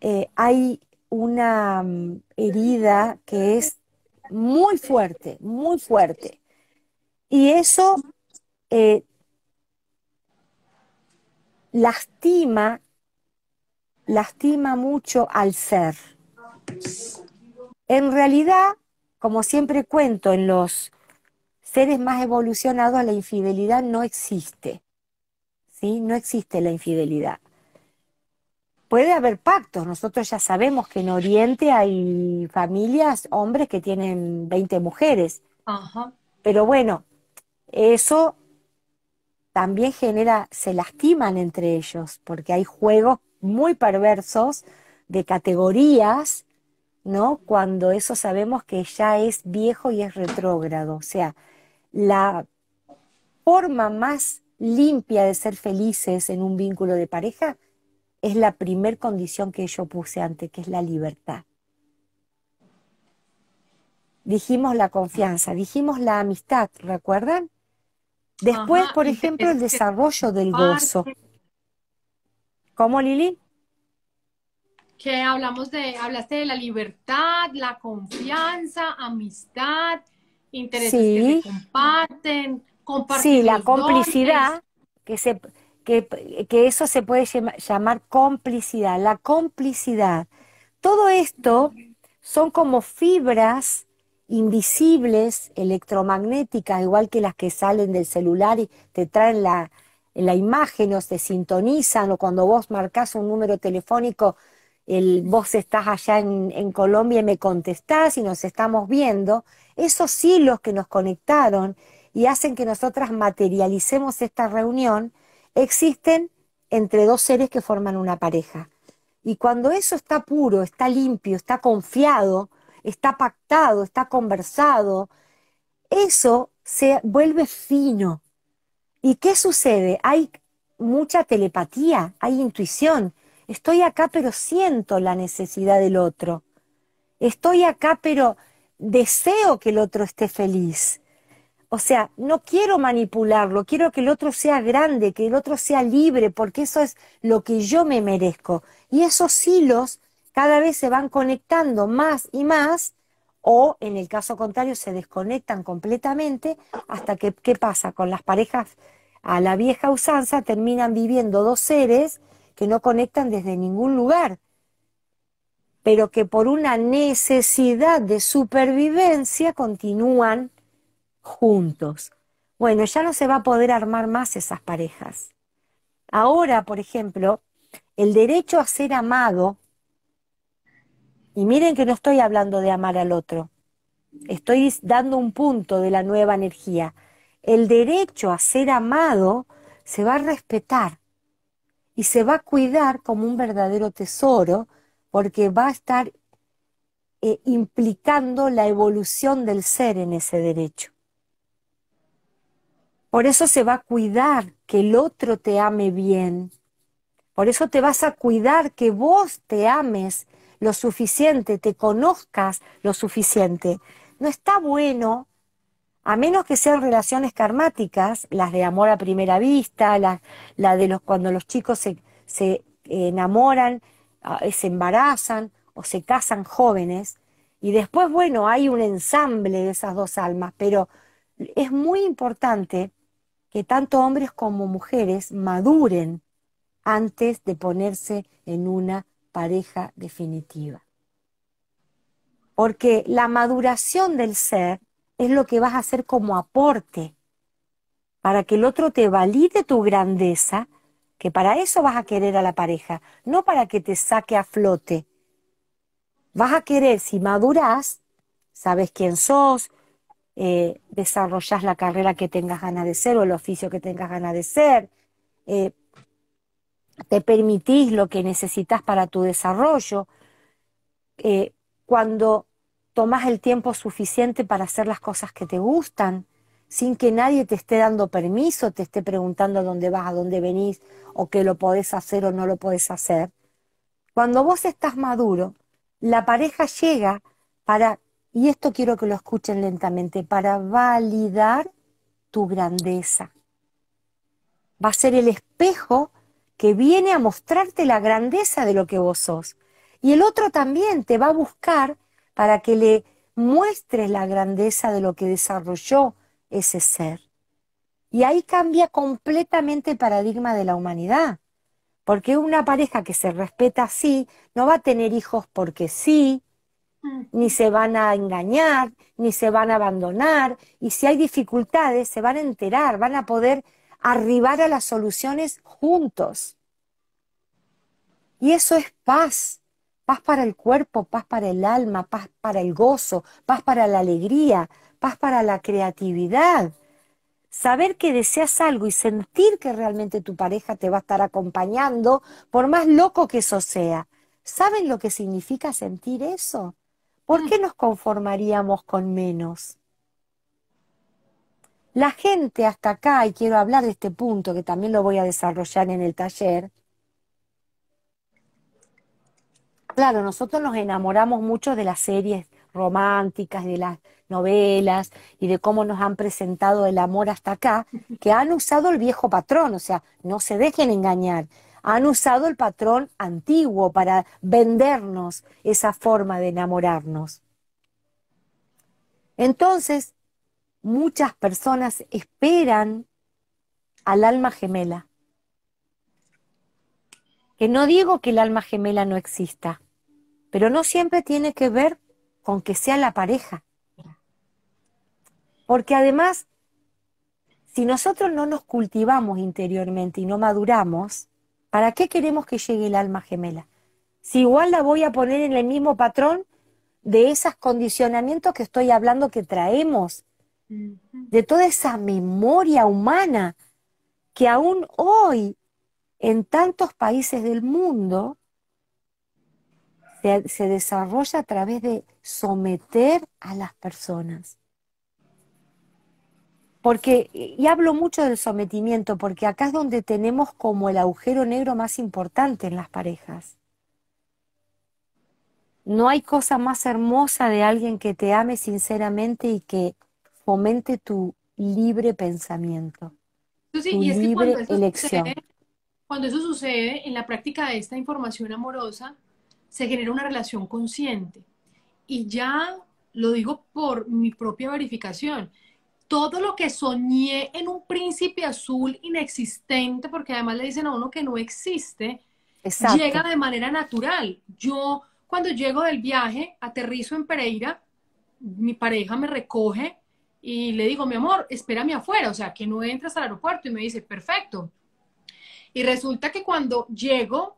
eh, hay una mm, herida que es muy fuerte, muy fuerte. Y eso eh, lastima, lastima mucho al ser. En realidad, como siempre cuento, en los seres más evolucionados la infidelidad no existe. ¿sí? No existe la infidelidad. Puede haber pactos, nosotros ya sabemos que en Oriente hay familias, hombres que tienen 20 mujeres. Pero bueno, eso también genera, se lastiman entre ellos, porque hay juegos muy perversos de categorías cuando eso sabemos que ya es viejo y es retrógrado. O sea, la forma más limpia de ser felices en un vínculo de pareja es la primer condición que yo puse antes, que es la libertad. Dijimos la confianza, dijimos la amistad, ¿recuerdan? Después, por ejemplo, el desarrollo del gozo. ¿Cómo, Lili? que hablamos de, hablaste de la libertad, la confianza, amistad, intereses que se comparten, compartir. Sí, la complicidad, que se que, eso se puede llamar, complicidad, la complicidad. Todo esto son como fibras invisibles, electromagnéticas, igual que las que salen del celular y te traen la, la imagen o se sintonizan, o cuando vos marcas un número telefónico el vos estás allá en, en, Colombia y me contestás y nos estamos viendo, esos hilos que nos conectaron y hacen que nosotras materialicemos esta reunión, existen entre dos seres que forman una pareja. Y cuando eso está puro, está limpio, está confiado, está pactado, está conversado, eso se vuelve fino. ¿Y qué sucede? Hay mucha telepatía, hay intuición, Estoy acá pero siento la necesidad del otro. Estoy acá pero deseo que el otro esté feliz. O sea, no quiero manipularlo, quiero que el otro sea grande, que el otro sea libre, porque eso es lo que yo me merezco. Y esos hilos cada vez se van conectando más y más, o en el caso contrario se desconectan completamente, hasta que, ¿qué pasa? Con las parejas a la vieja usanza terminan viviendo dos seres que no conectan desde ningún lugar, pero que por una necesidad de supervivencia continúan juntos. Bueno, ya no se va a poder armar más esas parejas. Ahora, por ejemplo, el derecho a ser amado, y miren que no estoy hablando de amar al otro, estoy dando un punto de la nueva energía. El derecho a ser amado se va a respetar y se va a cuidar como un verdadero tesoro porque va a estar eh, implicando la evolución del ser en ese derecho. Por eso se va a cuidar que el otro te ame bien. Por eso te vas a cuidar que vos te ames lo suficiente, te conozcas lo suficiente. No está bueno a menos que sean relaciones karmáticas, las de amor a primera vista, la, de los cuando los chicos se, se eh, enamoran, ah, se embarazan o se casan jóvenes, y después, bueno, hay un ensamble de esas dos almas, pero es muy importante que tanto hombres como mujeres maduren antes de ponerse en una pareja definitiva. Porque la maduración del ser es lo que vas a hacer como aporte para que el otro te valide tu grandeza, que para eso vas a querer a la pareja, no para que te saque a flote. Vas a querer, si maduras, sabes quién sos, eh, desarrollas la carrera que tengas ganas de ser o el oficio que tengas ganas de ser, eh, te permitís lo que necesitas para tu desarrollo. Eh, cuando tomás el tiempo suficiente para hacer las cosas que te gustan, sin que nadie te esté dando permiso, te esté preguntando dónde vas, a dónde venís, o que lo podés hacer o no lo podés hacer. Cuando vos estás maduro, la pareja llega para, y esto quiero que lo escuchen lentamente, para validar tu grandeza. Va a ser el espejo que viene a mostrarte la grandeza de lo que vos sos. Y el otro también te va a buscar para que le muestres la grandeza de lo que desarrolló ese ser. Y ahí cambia completamente el paradigma de la humanidad, porque una pareja que se respeta así no va a tener hijos porque sí, mm. ni se van a engañar, ni se van a abandonar, y si hay dificultades se van a enterar, van a poder arribar a las soluciones juntos. Y eso es paz paz para el cuerpo, paz para el alma, paz para el gozo, paz para la alegría, paz para la creatividad. Saber que deseas algo y sentir que realmente tu pareja te va a estar acompañando, por más loco que eso sea. ¿Saben lo que significa sentir eso? ¿Por qué nos conformaríamos con menos? La gente hasta acá, y quiero hablar de este punto que también lo voy a desarrollar en el taller, Claro, nosotros nos enamoramos mucho de las series románticas, de las novelas y de cómo nos han presentado el amor hasta acá, que han usado el viejo patrón, o sea, no se dejen engañar, han usado el patrón antiguo para vendernos esa forma de enamorarnos. Entonces, muchas personas esperan al alma gemela no digo que el alma gemela no exista, pero no siempre tiene que ver con que sea la pareja. Porque además, si nosotros no nos cultivamos interiormente y no maduramos, ¿para qué queremos que llegue el alma gemela? Si igual la voy a poner en el mismo patrón de esos condicionamientos que estoy hablando que traemos, de toda esa memoria humana que aún hoy en tantos países del mundo se, desarrolla a través de someter a las personas. Porque, y hablo mucho del sometimiento, porque acá es donde tenemos como el agujero negro más importante en las parejas. No hay cosa más hermosa de alguien que te ame sinceramente y que fomente tu libre pensamiento. tu y libre elección. Cuando eso sucede, en la práctica de esta información amorosa, se genera una relación consciente. Y ya lo digo por mi propia verificación. Todo lo que soñé en un príncipe azul inexistente, porque además le dicen a uno que no existe, llega de manera natural. Yo cuando llego del viaje, aterrizo en Pereira, mi pareja me recoge y le digo, mi amor, espérame afuera, o sea, que no entras al aeropuerto y me dice, perfecto. Y resulta que cuando llego,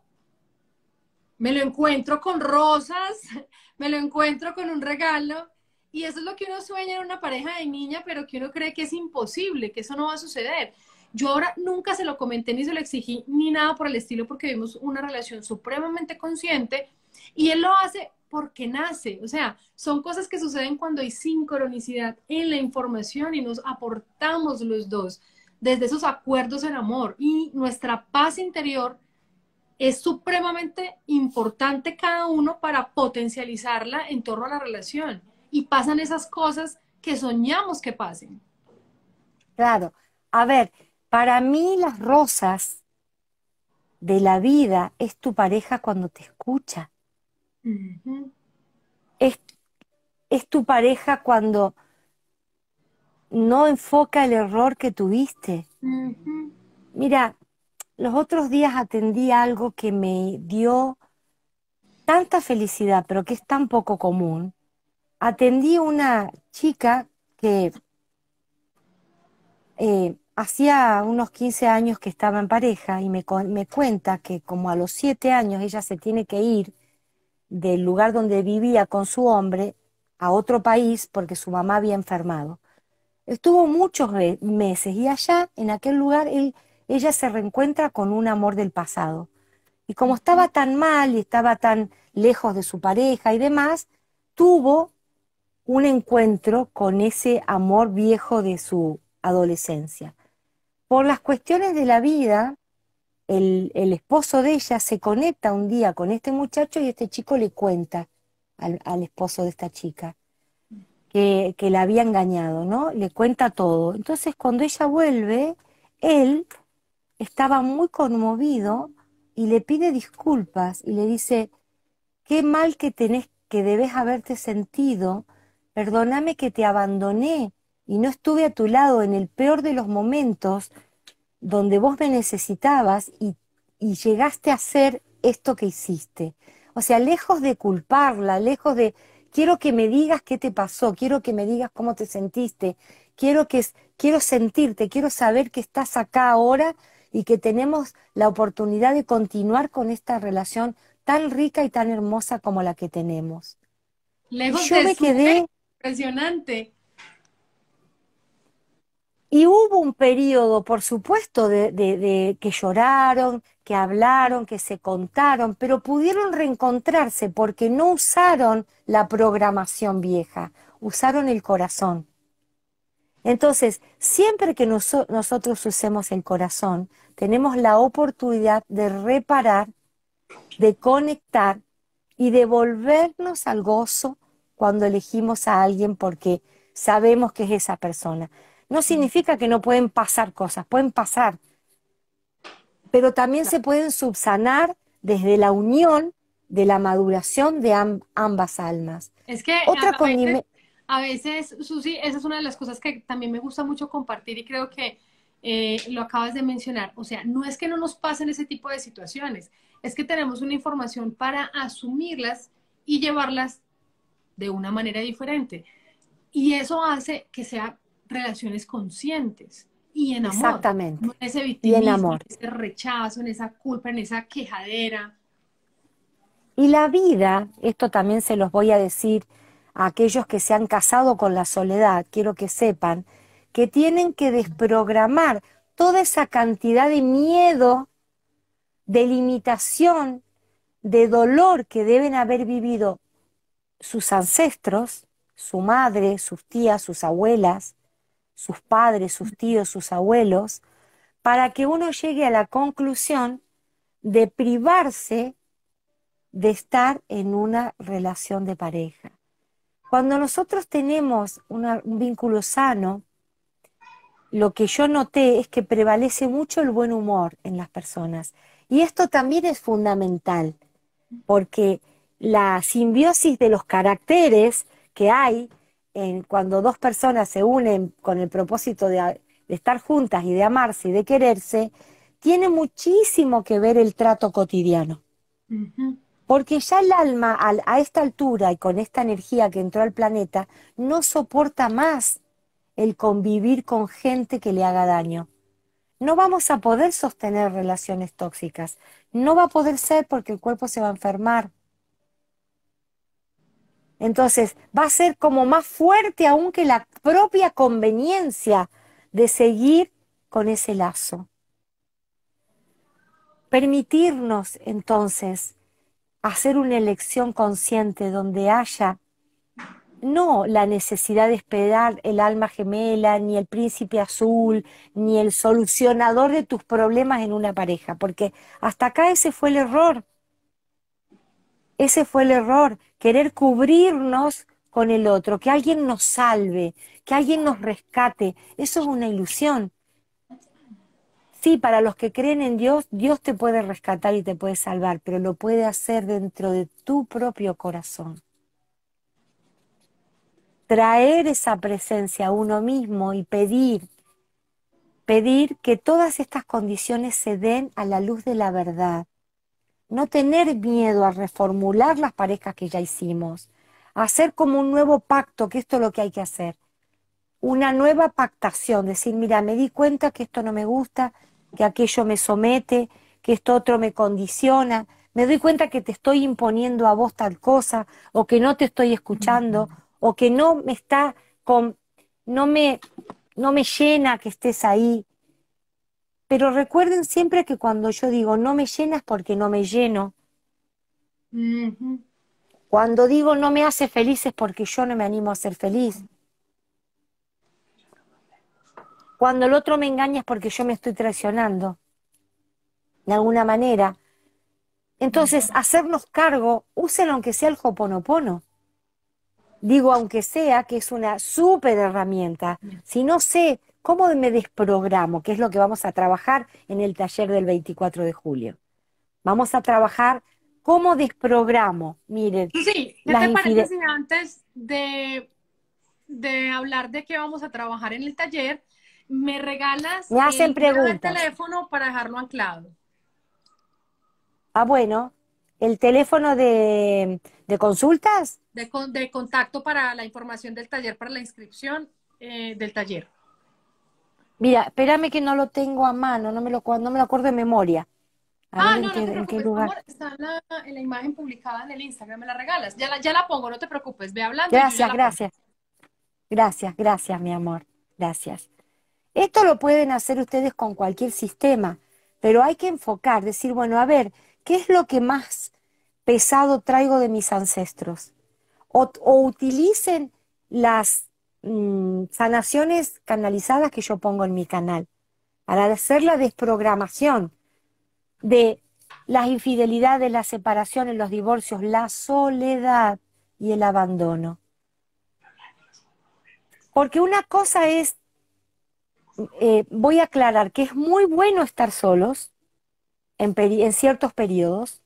me lo encuentro con rosas, me lo encuentro con un regalo. Y eso es lo que uno sueña en una pareja de niña, pero que uno cree que es imposible, que eso no va a suceder. Yo ahora nunca se lo comenté ni se lo exigí ni nada por el estilo porque vimos una relación supremamente consciente y él lo hace porque nace. O sea, son cosas que suceden cuando hay sincronicidad en la información y nos aportamos los dos desde esos acuerdos en amor y nuestra paz interior es supremamente importante cada uno para potencializarla en torno a la relación. Y pasan esas cosas que soñamos que pasen. Claro. A ver, para mí las rosas de la vida es tu pareja cuando te escucha. es, es, tu pareja cuando no enfoca el error que tuviste. Mira, los otros días atendí algo que me dio tanta felicidad, pero que es tan poco común. Atendí una chica que eh, hacía unos 15 años que estaba en pareja y me, me cuenta que como a los 7 años ella se tiene que ir del lugar donde vivía con su hombre a otro país porque su mamá había enfermado. Estuvo muchos meses y allá, en aquel lugar, ella se reencuentra con un amor del pasado. Y como estaba tan mal y estaba tan lejos de su pareja y demás, tuvo un encuentro con ese amor viejo de su adolescencia. Por las cuestiones de la vida, el, esposo de ella se conecta un día con este muchacho y este chico le cuenta al esposo de esta chica que, la había engañado, ¿no? Le cuenta todo. Entonces, cuando ella vuelve, él estaba muy conmovido y le pide disculpas y le dice, qué mal que tenés, que debes haberte sentido, perdóname que te abandoné y no estuve a tu lado en el peor de los momentos donde vos me necesitabas y, y llegaste a hacer esto que hiciste. O sea, lejos de culparla, lejos de quiero que me digas qué te pasó, quiero que me digas cómo te sentiste, quiero, que, quiero sentirte, quiero saber que estás acá ahora y que tenemos la oportunidad de continuar con esta relación tan rica y tan hermosa como la que tenemos. yo me quedé impresionante. Y hubo un periodo, por supuesto, de, que lloraron, que hablaron, que se contaron, pero pudieron reencontrarse porque no usaron la programación vieja, usaron el corazón. Entonces, siempre que nosotros usemos el corazón, tenemos la oportunidad de reparar, de conectar y de volvernos al gozo cuando elegimos a alguien porque sabemos que es esa persona. No significa que no pueden pasar cosas, pueden pasar, pero también se pueden subsanar desde la unión de la maduración de ambas almas. Es que a, veces, a Susi, esa es una de las cosas que también me gusta mucho compartir y creo que eh, lo acabas de mencionar. O sea, no es que no nos pasen ese tipo de situaciones, es que tenemos una información para asumirlas y llevarlas de una manera diferente. Y eso hace que sea relaciones conscientes y en amor. Exactamente. amor. en ese rechazo, en esa culpa, en esa quejadera. Y la vida, esto también se los voy a decir a aquellos que se han casado con la soledad, quiero que sepan que tienen que desprogramar toda esa cantidad de miedo, de limitación, de dolor que deben haber vivido sus ancestros, su madre, sus tías, sus abuelas, sus padres, sus tíos, sus abuelos, para que uno llegue a la conclusión de privarse de estar en una relación de pareja. Cuando nosotros tenemos un vínculo sano, lo que yo noté es que prevalece mucho el buen humor en las personas. Y esto también es fundamental, porque la simbiosis de los caracteres que hay cuando dos personas se unen con el propósito de, estar juntas y de amarse y de quererse, tiene muchísimo que ver el trato cotidiano. Porque ya el alma a esta altura y con esta energía que entró al planeta no soporta más el convivir con gente que le haga daño. No vamos a poder sostener relaciones tóxicas. No va a poder ser porque el cuerpo se va a enfermar. Entonces, va a ser como más fuerte aún que la propia conveniencia de seguir con ese lazo. Permitirnos entonces hacer una elección consciente donde haya no la necesidad de esperar el alma gemela, ni el príncipe azul, ni el solucionador de tus problemas en una pareja, porque hasta acá ese fue el error. Ese fue el error querer cubrirnos con el otro, que alguien nos salve, que alguien nos rescate. Eso es una ilusión. Sí, para los que creen en Dios, Dios te puede rescatar y te puede salvar, pero lo puede hacer dentro de tu propio corazón. Traer esa presencia a uno mismo y pedir, pedir que todas estas condiciones se den a la luz de la verdad, no tener miedo a reformular las parejas que ya hicimos, hacer como un nuevo pacto, que esto es lo que hay que hacer, una nueva pactación, decir, mira, me di cuenta que esto no me gusta, que aquello me somete, que esto otro me condiciona, me doy cuenta que te estoy imponiendo a vos tal cosa, o que no te estoy escuchando, o que no me está con, no me, no me llena que estés ahí, pero recuerden siempre que cuando yo digo no me llenas porque no me lleno. Cuando digo no me hace feliz es porque yo no me animo a ser feliz. Cuando el otro me engaña es porque yo me estoy traicionando. De alguna manera. Entonces, hacernos cargo, usen aunque sea el hoponopono. Digo, aunque sea, que es una súper herramienta. Si no sé ¿Cómo me desprogramo? ¿Qué es lo que vamos a trabajar en el taller del 24 de julio? Vamos a trabajar cómo desprogramo. Miren. Sí, ¿qué te parece antes de, de, hablar de qué vamos a trabajar en el taller, me regalas me hacen el, preguntas. teléfono para dejarlo anclado? Ah, bueno. ¿El teléfono de, consultas? De, de, contacto para la información del taller, para la inscripción eh, del taller. Mira, espérame que no lo tengo a mano, no me lo, acuerdo de memoria. ah, no, en, en lugar. está en la, imagen publicada en el Instagram, me la regalas. Ya la, pongo, no te preocupes, ve hablando. Gracias, gracias. Gracias, gracias, mi amor. Gracias. Esto lo pueden hacer ustedes con cualquier sistema, pero hay que enfocar, decir, bueno, a ver, ¿qué es lo que más pesado traigo de mis ancestros? o utilicen las Mm, sanaciones canalizadas que yo pongo en mi canal, para hacer la desprogramación de las infidelidades, las separaciones, los divorcios, la soledad y el abandono. Porque una cosa es, eh, voy a aclarar que es muy bueno estar solos en ciertos periodos,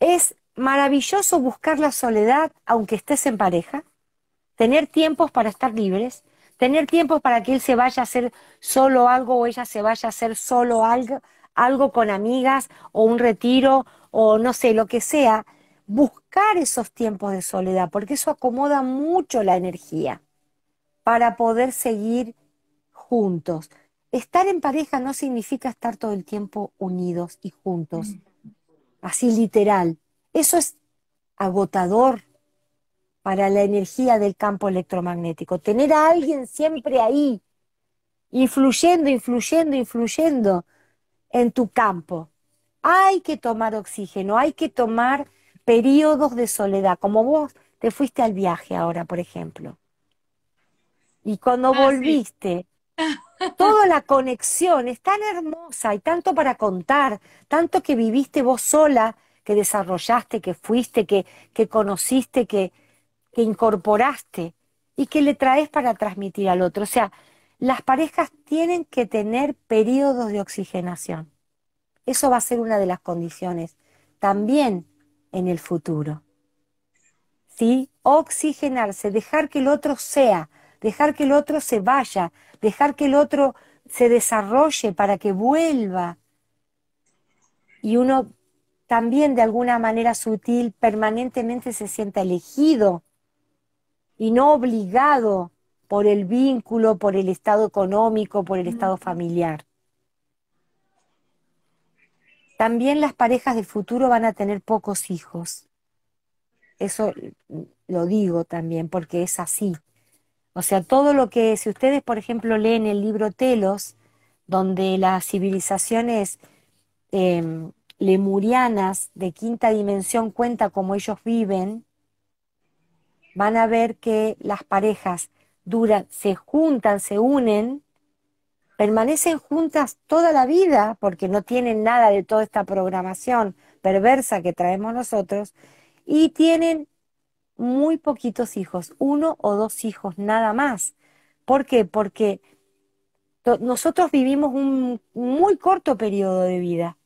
es maravilloso buscar la soledad aunque estés en pareja, tener tiempos para estar libres, tener tiempos para que él se vaya a hacer solo algo o ella se vaya a hacer solo algo, algo con amigas o un retiro o no sé, lo que sea, buscar esos tiempos de soledad, porque eso acomoda mucho la energía para poder seguir juntos. Estar en pareja no significa estar todo el tiempo unidos y juntos, mm. así literal. Eso es agotador, para la energía del campo electromagnético. Tener a alguien siempre ahí, influyendo, influyendo, influyendo en tu campo. Hay que tomar oxígeno, hay que tomar periodos de soledad, como vos te fuiste al viaje ahora, por ejemplo. Y cuando ah, volviste, toda la conexión es tan hermosa, y tanto para contar, tanto que viviste vos sola, que desarrollaste, que fuiste, que, que conociste, que, que incorporaste y que le traes para transmitir al otro. O sea, las parejas tienen que tener periodos de oxigenación. Eso va a ser una de las condiciones también en el futuro. ¿Sí? Oxigenarse, dejar que el otro sea, dejar que el otro se vaya, dejar que el otro se desarrolle para que vuelva. Y uno también de alguna manera sutil permanentemente se sienta elegido y no obligado por el vínculo, por el estado económico, por el estado familiar. También las parejas del futuro van a tener pocos hijos. Eso lo digo también porque es así. O sea, todo lo que, si ustedes, por ejemplo, leen el libro Telos, donde las civilizaciones em, lemurianas de quinta dimensión cuenta cómo ellos viven, van a ver que las parejas duran, se juntan, se unen, permanecen juntas toda la vida porque no tienen nada de toda esta programación perversa que traemos nosotros y tienen muy poquitos hijos, uno o dos hijos nada más. ¿Por qué? Porque nosotros vivimos un muy corto periodo de vida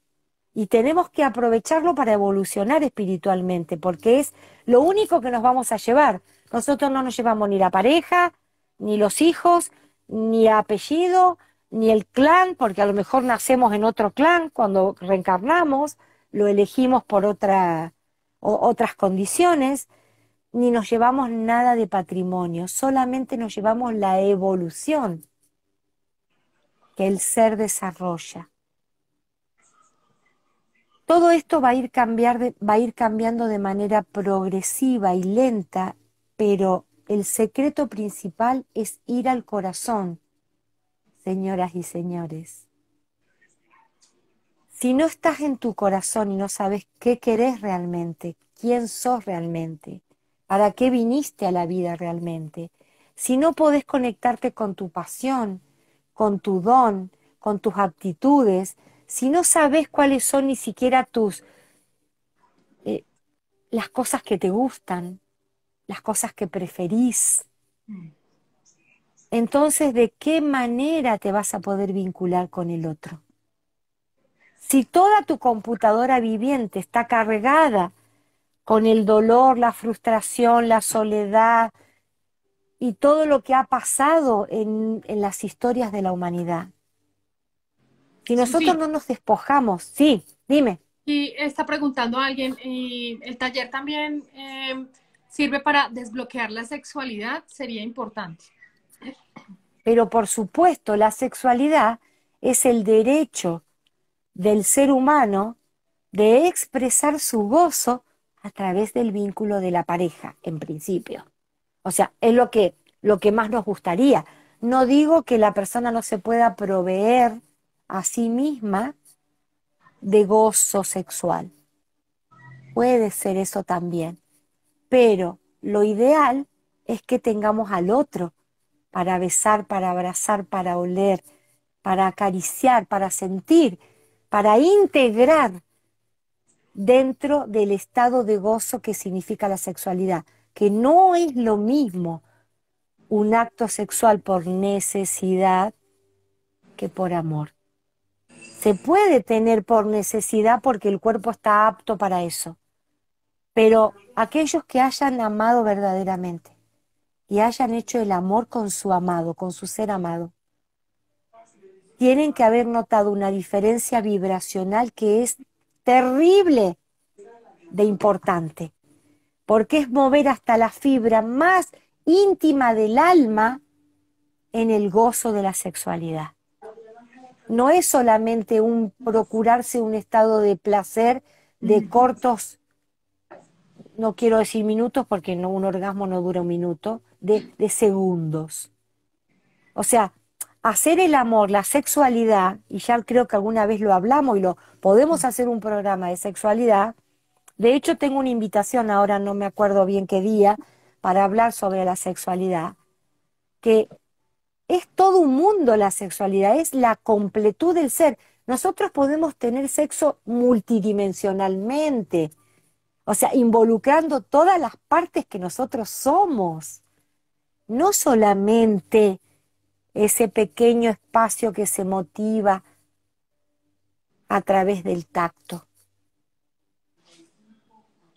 y tenemos que aprovecharlo para evolucionar espiritualmente, porque es lo único que nos vamos a llevar. Nosotros no nos llevamos ni la pareja, ni los hijos, ni apellido, ni el clan, porque a lo mejor nacemos en otro clan, cuando reencarnamos, lo elegimos por otra, otras condiciones, ni nos llevamos nada de patrimonio, solamente nos llevamos la evolución que el ser desarrolla. Todo esto va a ir, cambiando de manera progresiva y lenta, pero el secreto principal es ir al corazón, señoras y señores. Si no estás en tu corazón y no sabes qué querés realmente, quién sos realmente, para qué viniste a la vida realmente, si no podés conectarte con tu pasión, con tu don, con tus aptitudes, si no sabes cuáles son ni siquiera tus, eh, las cosas que te gustan, las cosas que preferís, mm. entonces de qué manera te vas a poder vincular con el otro. Si toda tu computadora viviente está cargada con el dolor, la frustración, la soledad y todo lo que ha pasado en las historias de la humanidad, si nosotros no nos despojamos, sí, dime. Y está preguntando alguien, ¿y el taller también em, sirve para desbloquear la sexualidad? Sería importante. Pero por supuesto, la sexualidad es el derecho del ser humano de expresar su gozo a través del vínculo de la pareja, en principio. O sea, es lo que, lo que más nos gustaría. No digo que la persona no se pueda proveer a sí misma de gozo sexual. Puede ser eso también, pero lo ideal es que tengamos al otro para besar, para abrazar, para oler, para acariciar, para sentir, para integrar dentro del estado de gozo que significa la sexualidad, que no es lo mismo un acto sexual por necesidad que por amor. Se puede tener por necesidad porque el cuerpo está apto para eso. Pero aquellos que hayan amado verdaderamente y hayan hecho el amor con su amado, con su ser amado, tienen que haber notado una diferencia vibracional que es terrible de importante, porque es mover hasta la fibra más íntima del alma en el gozo de la sexualidad no es solamente un procurarse un estado de placer de cortos, no quiero decir minutos porque un orgasmo no dura un minuto, de, de segundos. O sea, hacer el amor, la sexualidad, y ya creo que alguna vez lo hablamos y lo podemos hacer un programa de sexualidad. De hecho, tengo una invitación ahora, no me acuerdo bien qué día, para hablar sobre la sexualidad, que es todo un mundo la sexualidad, es la completud del ser. Nosotros podemos tener sexo multidimensionalmente, o sea, involucrando todas las partes que nosotros somos, no solamente ese pequeño espacio que se motiva a través del tacto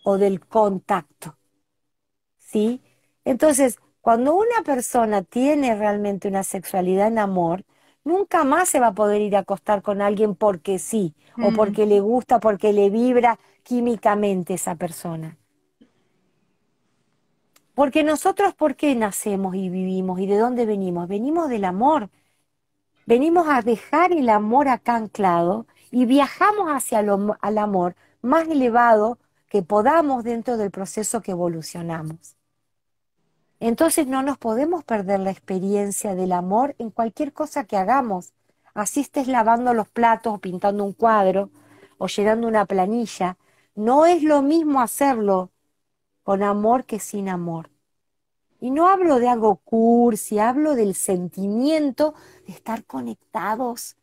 o del contacto. ¿Sí? Entonces, cuando una persona tiene realmente una sexualidad en amor, nunca más se va a poder ir a acostar con alguien porque sí, o porque le gusta, porque le vibra químicamente esa persona. Porque nosotros, ¿por qué nacemos y vivimos? ¿Y de dónde venimos? Venimos del amor. Venimos a dejar el amor acanclado anclado y viajamos hacia el amor más elevado que podamos dentro del proceso que evolucionamos. Entonces no nos podemos perder la experiencia del amor en cualquier cosa que hagamos. Así estés lavando los platos o pintando un cuadro o llenando una planilla. No es lo mismo hacerlo con amor que sin amor. Y no hablo de algo cursi, hablo del sentimiento de estar conectados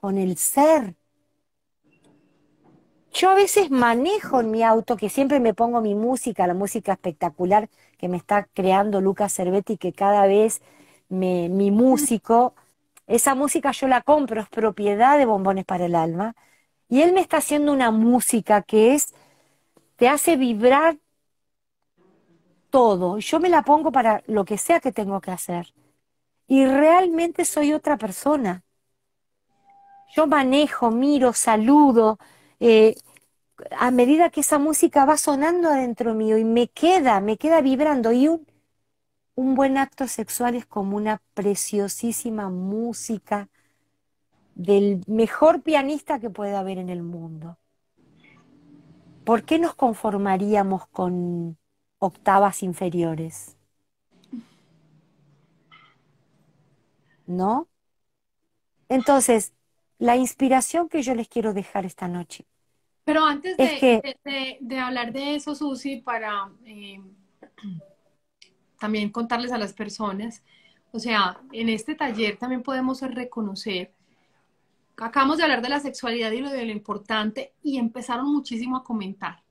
con el ser. Yo a veces manejo en mi auto, que siempre me pongo mi música, la música espectacular que me está creando Lucas Cervetti, que cada vez me, mi músico, esa música yo la compro, es propiedad de Bombones para el Alma, y él me está haciendo una música que es, te hace vibrar todo, yo me la pongo para lo que sea que tengo que hacer, y realmente soy otra persona. Yo manejo, miro, saludo, eh, a medida que esa música va sonando adentro mío y me queda, me queda vibrando. Y un, buen acto sexual es como una preciosísima música del mejor pianista que puede haber en el mundo. ¿Por qué nos conformaríamos con octavas inferiores? ¿No? Entonces, la inspiración que yo les quiero dejar esta noche pero antes de, hablar de eso, Susi, para eh, también contarles a las personas, o sea, en este taller también podemos reconocer, acabamos de hablar de la sexualidad y lo de lo importante y empezaron muchísimo a comentar.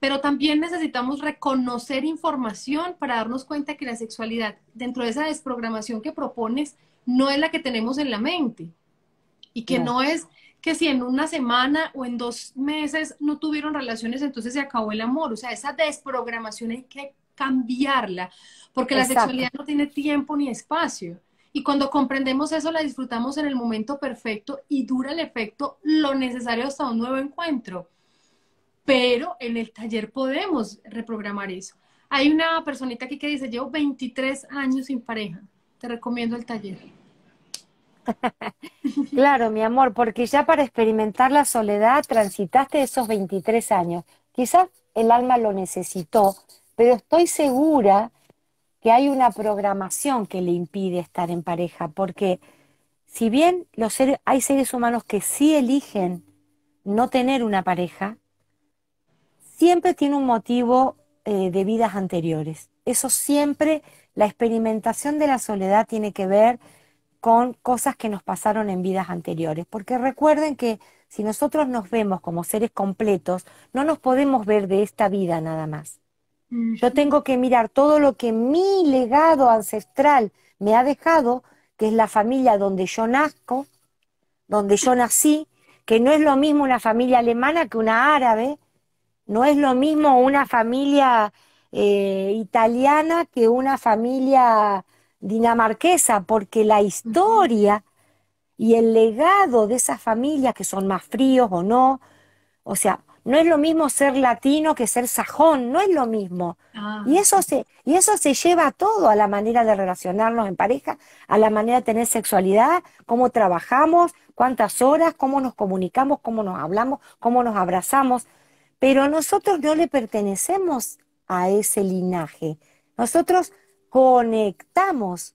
Pero también necesitamos reconocer información para darnos cuenta que la sexualidad, dentro de esa desprogramación que propones, no es la que tenemos en la mente. Y que no es que si en una semana o en dos meses no tuvieron relaciones, entonces se acabó el amor. O sea, esa desprogramación hay que cambiarla, porque la sexualidad no tiene tiempo ni espacio. Y cuando comprendemos eso, la disfrutamos en el momento perfecto y dura el efecto lo necesario hasta un nuevo encuentro. Pero en el taller podemos reprogramar eso. Hay una personita aquí que dice, llevo 23 años sin pareja. Te recomiendo el taller. claro, mi amor, porque ya para experimentar la soledad transitaste esos 23 años. Quizás el alma lo necesitó, pero estoy segura que hay una programación que le impide estar en pareja, porque si bien los hay seres humanos que sí eligen no tener una pareja, siempre tiene un motivo eh, de vidas anteriores. Eso siempre, la experimentación de la soledad tiene que ver con cosas que nos pasaron en vidas anteriores. Porque recuerden que si nosotros nos vemos como seres completos, no nos podemos ver de esta vida nada más. Yo tengo que mirar todo lo que mi legado ancestral me ha dejado, que es la familia donde yo nazco, donde yo nací, que no es lo mismo una familia alemana que una árabe, no es lo mismo una familia eh, italiana que una familia dinamarquesa, porque la historia y el legado de esas familias que son más fríos o no, o sea, no es lo mismo ser latino que ser sajón, no es lo mismo. Y, ah. eso se, y eso se lleva a todo, a la manera de relacionarnos en pareja, a la manera de tener sexualidad, cómo trabajamos, cuántas horas, cómo nos comunicamos, cómo nos hablamos, cómo nos abrazamos. Pero nosotros no le pertenecemos a ese linaje. Nosotros conectamos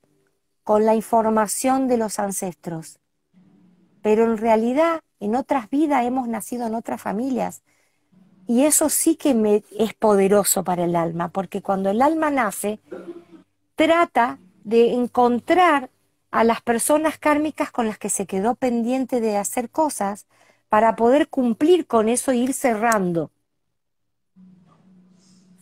con la información de los ancestros. Pero en realidad, en otras vidas hemos nacido en otras familias. Y eso sí que es poderoso para el alma, porque cuando el alma nace, trata de encontrar a las personas kármicas con las que se quedó pendiente de hacer cosas para poder cumplir con eso e ir cerrando.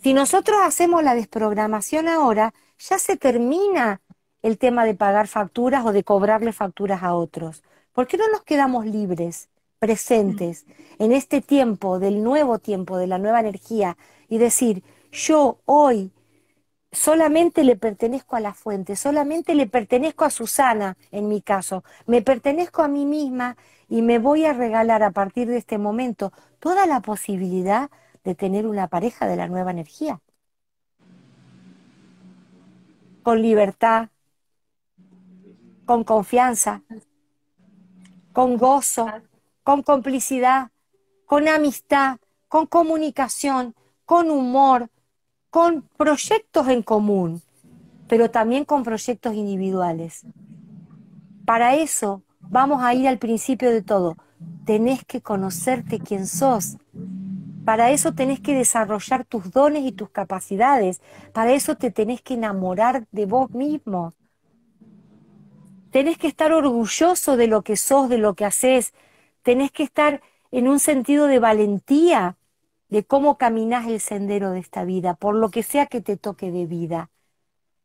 Si nosotros hacemos la desprogramación ahora, ya se termina el tema de pagar facturas o de cobrarle facturas a otros. ¿Por qué no nos quedamos libres, presentes, mm. en este tiempo, del nuevo tiempo, de la nueva energía, y decir, yo hoy solamente le pertenezco a la fuente, solamente le pertenezco a Susana, en mi caso, me pertenezco a mí misma y me voy a regalar a partir de este momento toda la posibilidad de tener una pareja de la nueva energía con libertad, con confianza, con gozo, con complicidad, con amistad, con comunicación, con humor, con proyectos en común, pero también con proyectos individuales. Para eso vamos a ir al principio de todo. Tenés que conocerte quién sos para eso tenés que desarrollar tus dones y tus capacidades. Para eso te tenés que enamorar de vos mismo. Tenés que estar orgulloso de lo que sos, de lo que haces. Tenés que estar en un sentido de valentía de cómo caminas el sendero de esta vida, por lo que sea que te toque de vida.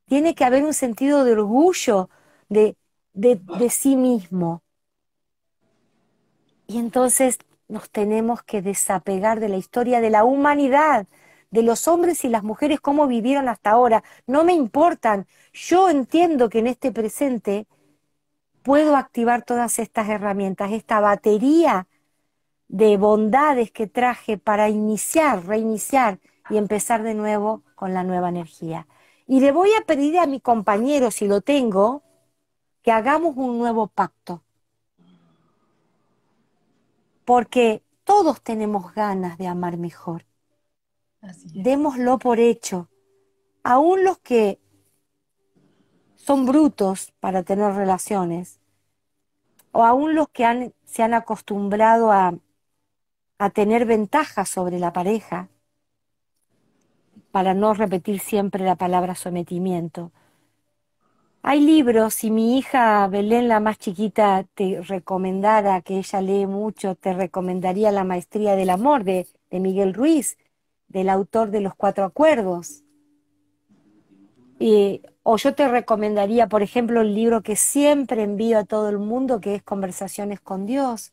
Tiene que haber un sentido de orgullo de, de, de sí mismo. Y entonces nos tenemos que desapegar de la historia de la humanidad, de los hombres y las mujeres, cómo vivieron hasta ahora. No me importan. Yo entiendo que en este presente puedo activar todas estas herramientas, esta batería de bondades que traje para iniciar, reiniciar y empezar de nuevo con la nueva energía. Y le voy a pedir a mi compañero, si lo tengo, que hagamos un nuevo pacto porque todos tenemos ganas de amar mejor. Démoslo por hecho. Aún los que son brutos para tener relaciones, o aún los que se han acostumbrado a tener ventajas sobre la pareja, para no repetir siempre la palabra sometimiento, hay libros, si mi hija Belén, la más chiquita, te recomendara, que ella lee mucho, te recomendaría La Maestría del Amor de, Miguel Ruiz, del autor de Los Cuatro Acuerdos. Eh, o yo te recomendaría, por ejemplo, el libro que siempre envío a todo el mundo, que es Conversaciones con Dios,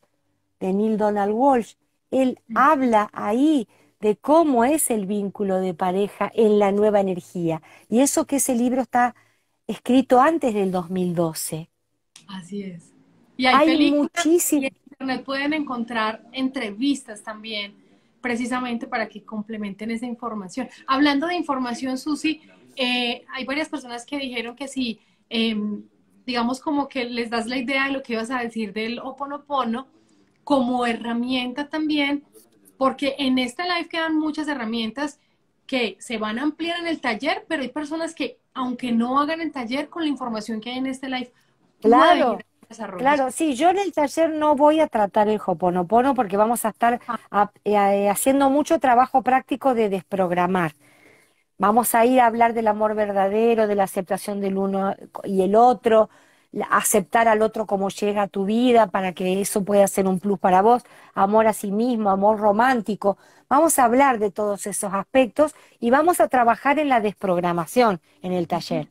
de Neil Donald Walsh. Él mm. habla ahí de cómo es el vínculo de pareja en la nueva energía. Y eso que ese libro está escrito antes del 2012. Así es. Y hay, hay en Internet pueden encontrar entrevistas también, precisamente para que complementen esa información. Hablando de información, Susi, eh, hay varias personas que dijeron que si, em, digamos, como que les das la idea de lo que ibas a decir del Oponopono como herramienta también, porque en esta live quedan muchas herramientas que se van a ampliar en el taller, pero hay personas que, aunque no hagan el taller, con la información que hay en este live, claro. Claro, sí, yo en el taller no voy a tratar el hoponopono porque vamos a estar ah. eh, eh, haciendo mucho trabajo práctico de desprogramar. Vamos a ir a hablar del amor verdadero, de la aceptación del uno y el otro, aceptar al otro como llega a tu vida para que eso pueda ser un plus para vos, amor a sí mismo, amor romántico. Vamos a hablar de todos esos aspectos y vamos a trabajar en la desprogramación en el taller.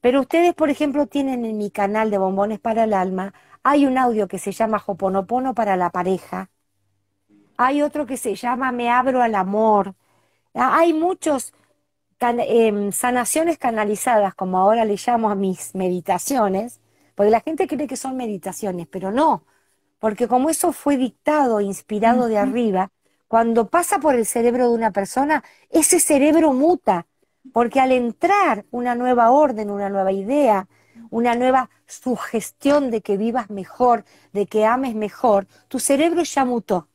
Pero ustedes, por ejemplo, tienen en mi canal de Bombones para el Alma, hay un audio que se llama Joponopono para la pareja, hay otro que se llama Me abro al amor, ah, hay muchos Em, sanaciones canalizadas, como ahora le llamo a mis meditaciones, porque la gente cree que son meditaciones, pero no, porque como eso fue dictado, inspirado de arriba, cuando pasa por el cerebro de una persona, ese cerebro muta, porque al entrar una nueva orden, una nueva idea, una nueva sugestión de que vivas mejor, de que ames mejor, tu cerebro ya mutó.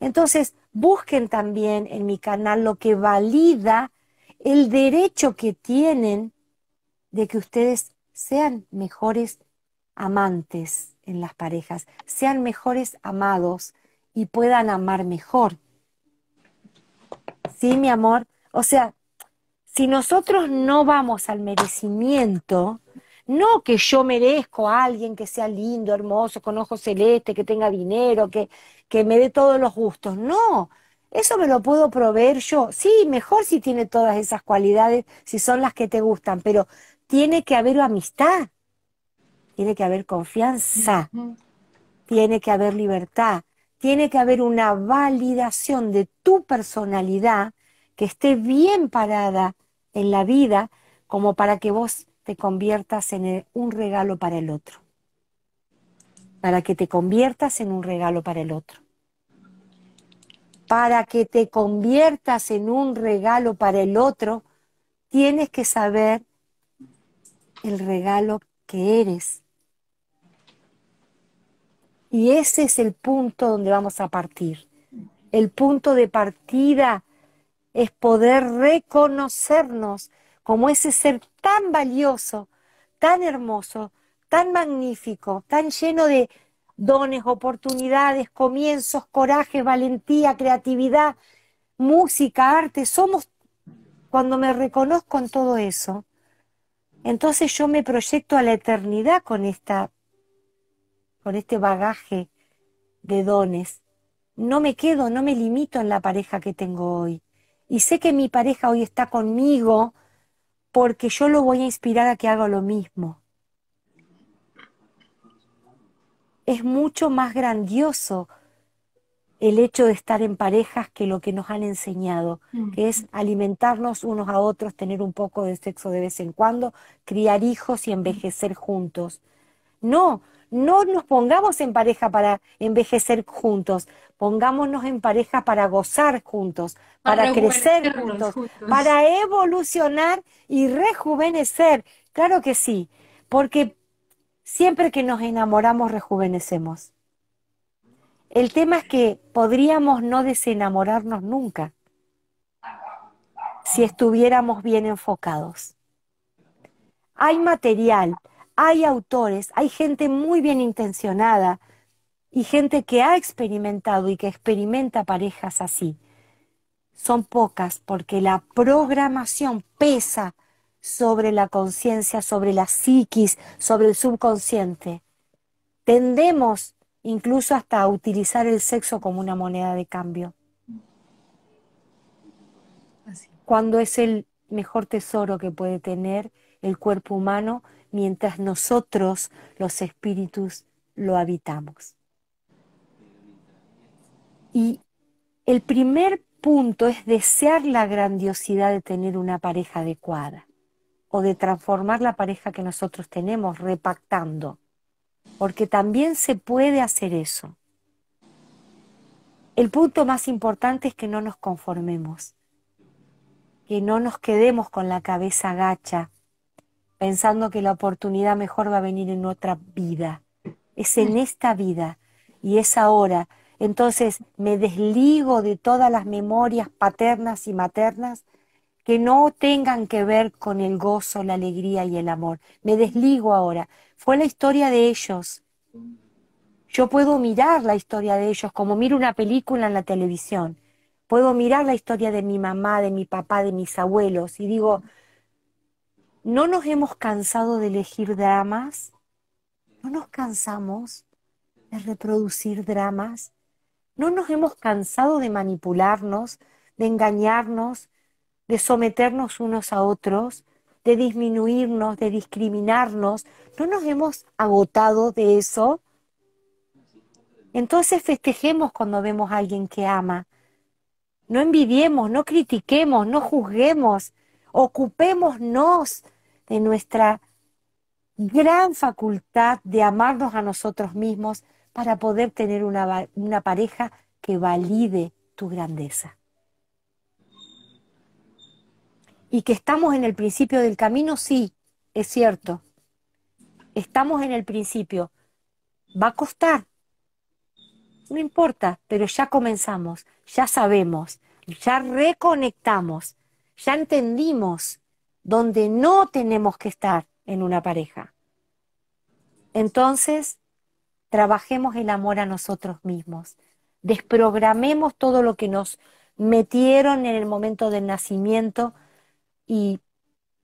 Entonces, busquen también en mi canal lo que valida el derecho que tienen de que ustedes sean mejores amantes en las parejas, sean mejores amados y puedan amar mejor. ¿Sí, mi amor? O sea, si nosotros no vamos al merecimiento, no que yo merezco a alguien que sea lindo, hermoso, con ojos celestes, que tenga dinero, que, que me dé todos los gustos, no, ¿Eso me lo puedo proveer yo? Sí, mejor si tiene todas esas cualidades, si son las que te gustan, pero tiene que haber amistad, tiene que haber confianza, tiene que haber libertad, tiene que haber una validación de tu personalidad que esté bien parada en la vida como para que vos te conviertas en un regalo para el otro, para que te conviertas en un regalo para el otro para que te conviertas en un regalo para el otro, tienes que saber el regalo que eres. Y ese es el punto donde vamos a partir. El punto de partida es poder reconocernos como ese ser tan valioso, tan hermoso, tan magnífico, tan lleno de dones, oportunidades, comienzos, coraje, valentía, creatividad, música, arte. Somos, cuando me reconozco en todo eso, entonces yo me proyecto a la eternidad con esta, con este bagaje de dones. No me quedo, no me limito en la pareja que tengo hoy. Y sé que mi pareja hoy está conmigo porque yo lo voy a inspirar a que haga lo mismo. es mucho más grandioso el hecho de estar en parejas que lo que nos han enseñado, que es alimentarnos unos a otros, tener un poco de sexo de vez en cuando, criar hijos y envejecer juntos. No, no nos pongamos en pareja para envejecer juntos, pongámonos en pareja para gozar juntos, para, crecer juntos, para evolucionar y rejuvenecer. Claro que sí, porque Siempre que nos enamoramos rejuvenecemos. El tema es que podríamos no desenamorarnos nunca si estuviéramos bien enfocados. Hay material, hay autores, hay gente muy bien intencionada y gente que ha experimentado y que experimenta parejas así. Son pocas porque la programación pesa sobre la conciencia, sobre la psiquis, sobre el subconsciente. Tendemos incluso hasta a utilizar el sexo como una moneda de cambio. Cuando es el mejor tesoro que puede tener el cuerpo humano mientras nosotros, los espíritus, lo habitamos. Y el primer punto es desear la grandiosidad de tener una pareja adecuada de transformar la pareja que nosotros tenemos, repactando. Porque también se puede hacer eso. El punto más importante es que no nos conformemos, que no nos quedemos con la cabeza gacha, pensando que la oportunidad mejor va a venir en otra vida. Es en mm. esta vida y es ahora. Entonces me desligo de todas las memorias paternas y maternas que no tengan que ver con el gozo, la alegría y el amor. Me desligo ahora. Fue la historia de ellos. Yo puedo mirar la historia de ellos como miro una película en la televisión. Puedo mirar la historia de mi mamá, de mi papá, de mis abuelos y digo, ¿no nos hemos cansado de elegir dramas? ¿No nos cansamos de reproducir dramas? ¿No nos hemos cansado de manipularnos, de engañarnos, de someternos unos a otros, de disminuirnos, de discriminarnos. ¿No nos hemos agotado de eso? Entonces festejemos cuando vemos a alguien que ama. No envidiemos, no critiquemos, no juzguemos. Ocupémonos de nuestra gran facultad de amarnos a nosotros mismos para poder tener una, una pareja que valide tu grandeza. Y que estamos en el principio del camino, sí, es cierto. Estamos en el principio. Va a costar. No importa, pero ya comenzamos, ya sabemos, ya reconectamos, ya entendimos donde no tenemos que estar en una pareja. Entonces, trabajemos el amor a nosotros mismos, desprogramemos todo lo que nos metieron en el momento del nacimiento, y,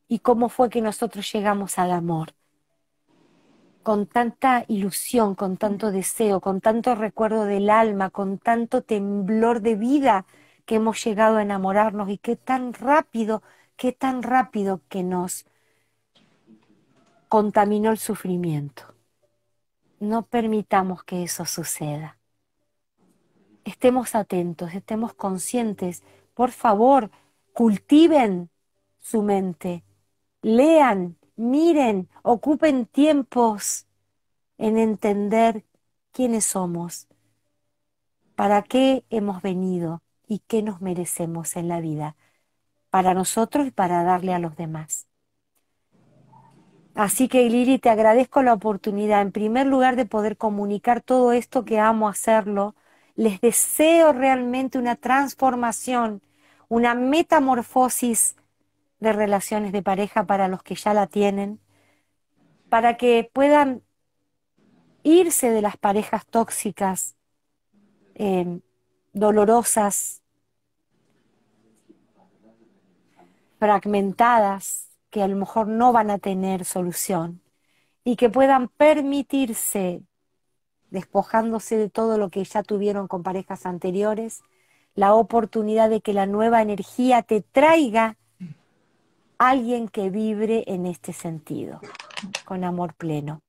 y cómo fue que nosotros llegamos al amor. Con tanta ilusión, con tanto deseo, con tanto recuerdo del alma, con tanto temblor de vida que hemos llegado a enamorarnos y qué tan rápido, qué tan rápido que nos contaminó el sufrimiento. No permitamos que eso suceda estemos atentos, estemos conscientes. Por favor, cultiven su mente. Lean, miren, ocupen tiempos en entender quiénes somos, para qué hemos venido y qué nos merecemos en la vida, para nosotros y para darle a los demás. Así que Lili, te agradezco la oportunidad, en primer lugar, de poder comunicar todo esto que amo hacerlo. Les deseo realmente una transformación, una metamorfosis de relaciones de pareja para los que ya la tienen, para que puedan irse de las parejas tóxicas, eh, dolorosas, fragmentadas, que a lo mejor no van a tener solución, y que puedan permitirse, despojándose de todo lo que ya tuvieron con parejas anteriores, la oportunidad de que la nueva energía te traiga alguien que vibre en este sentido, con amor pleno.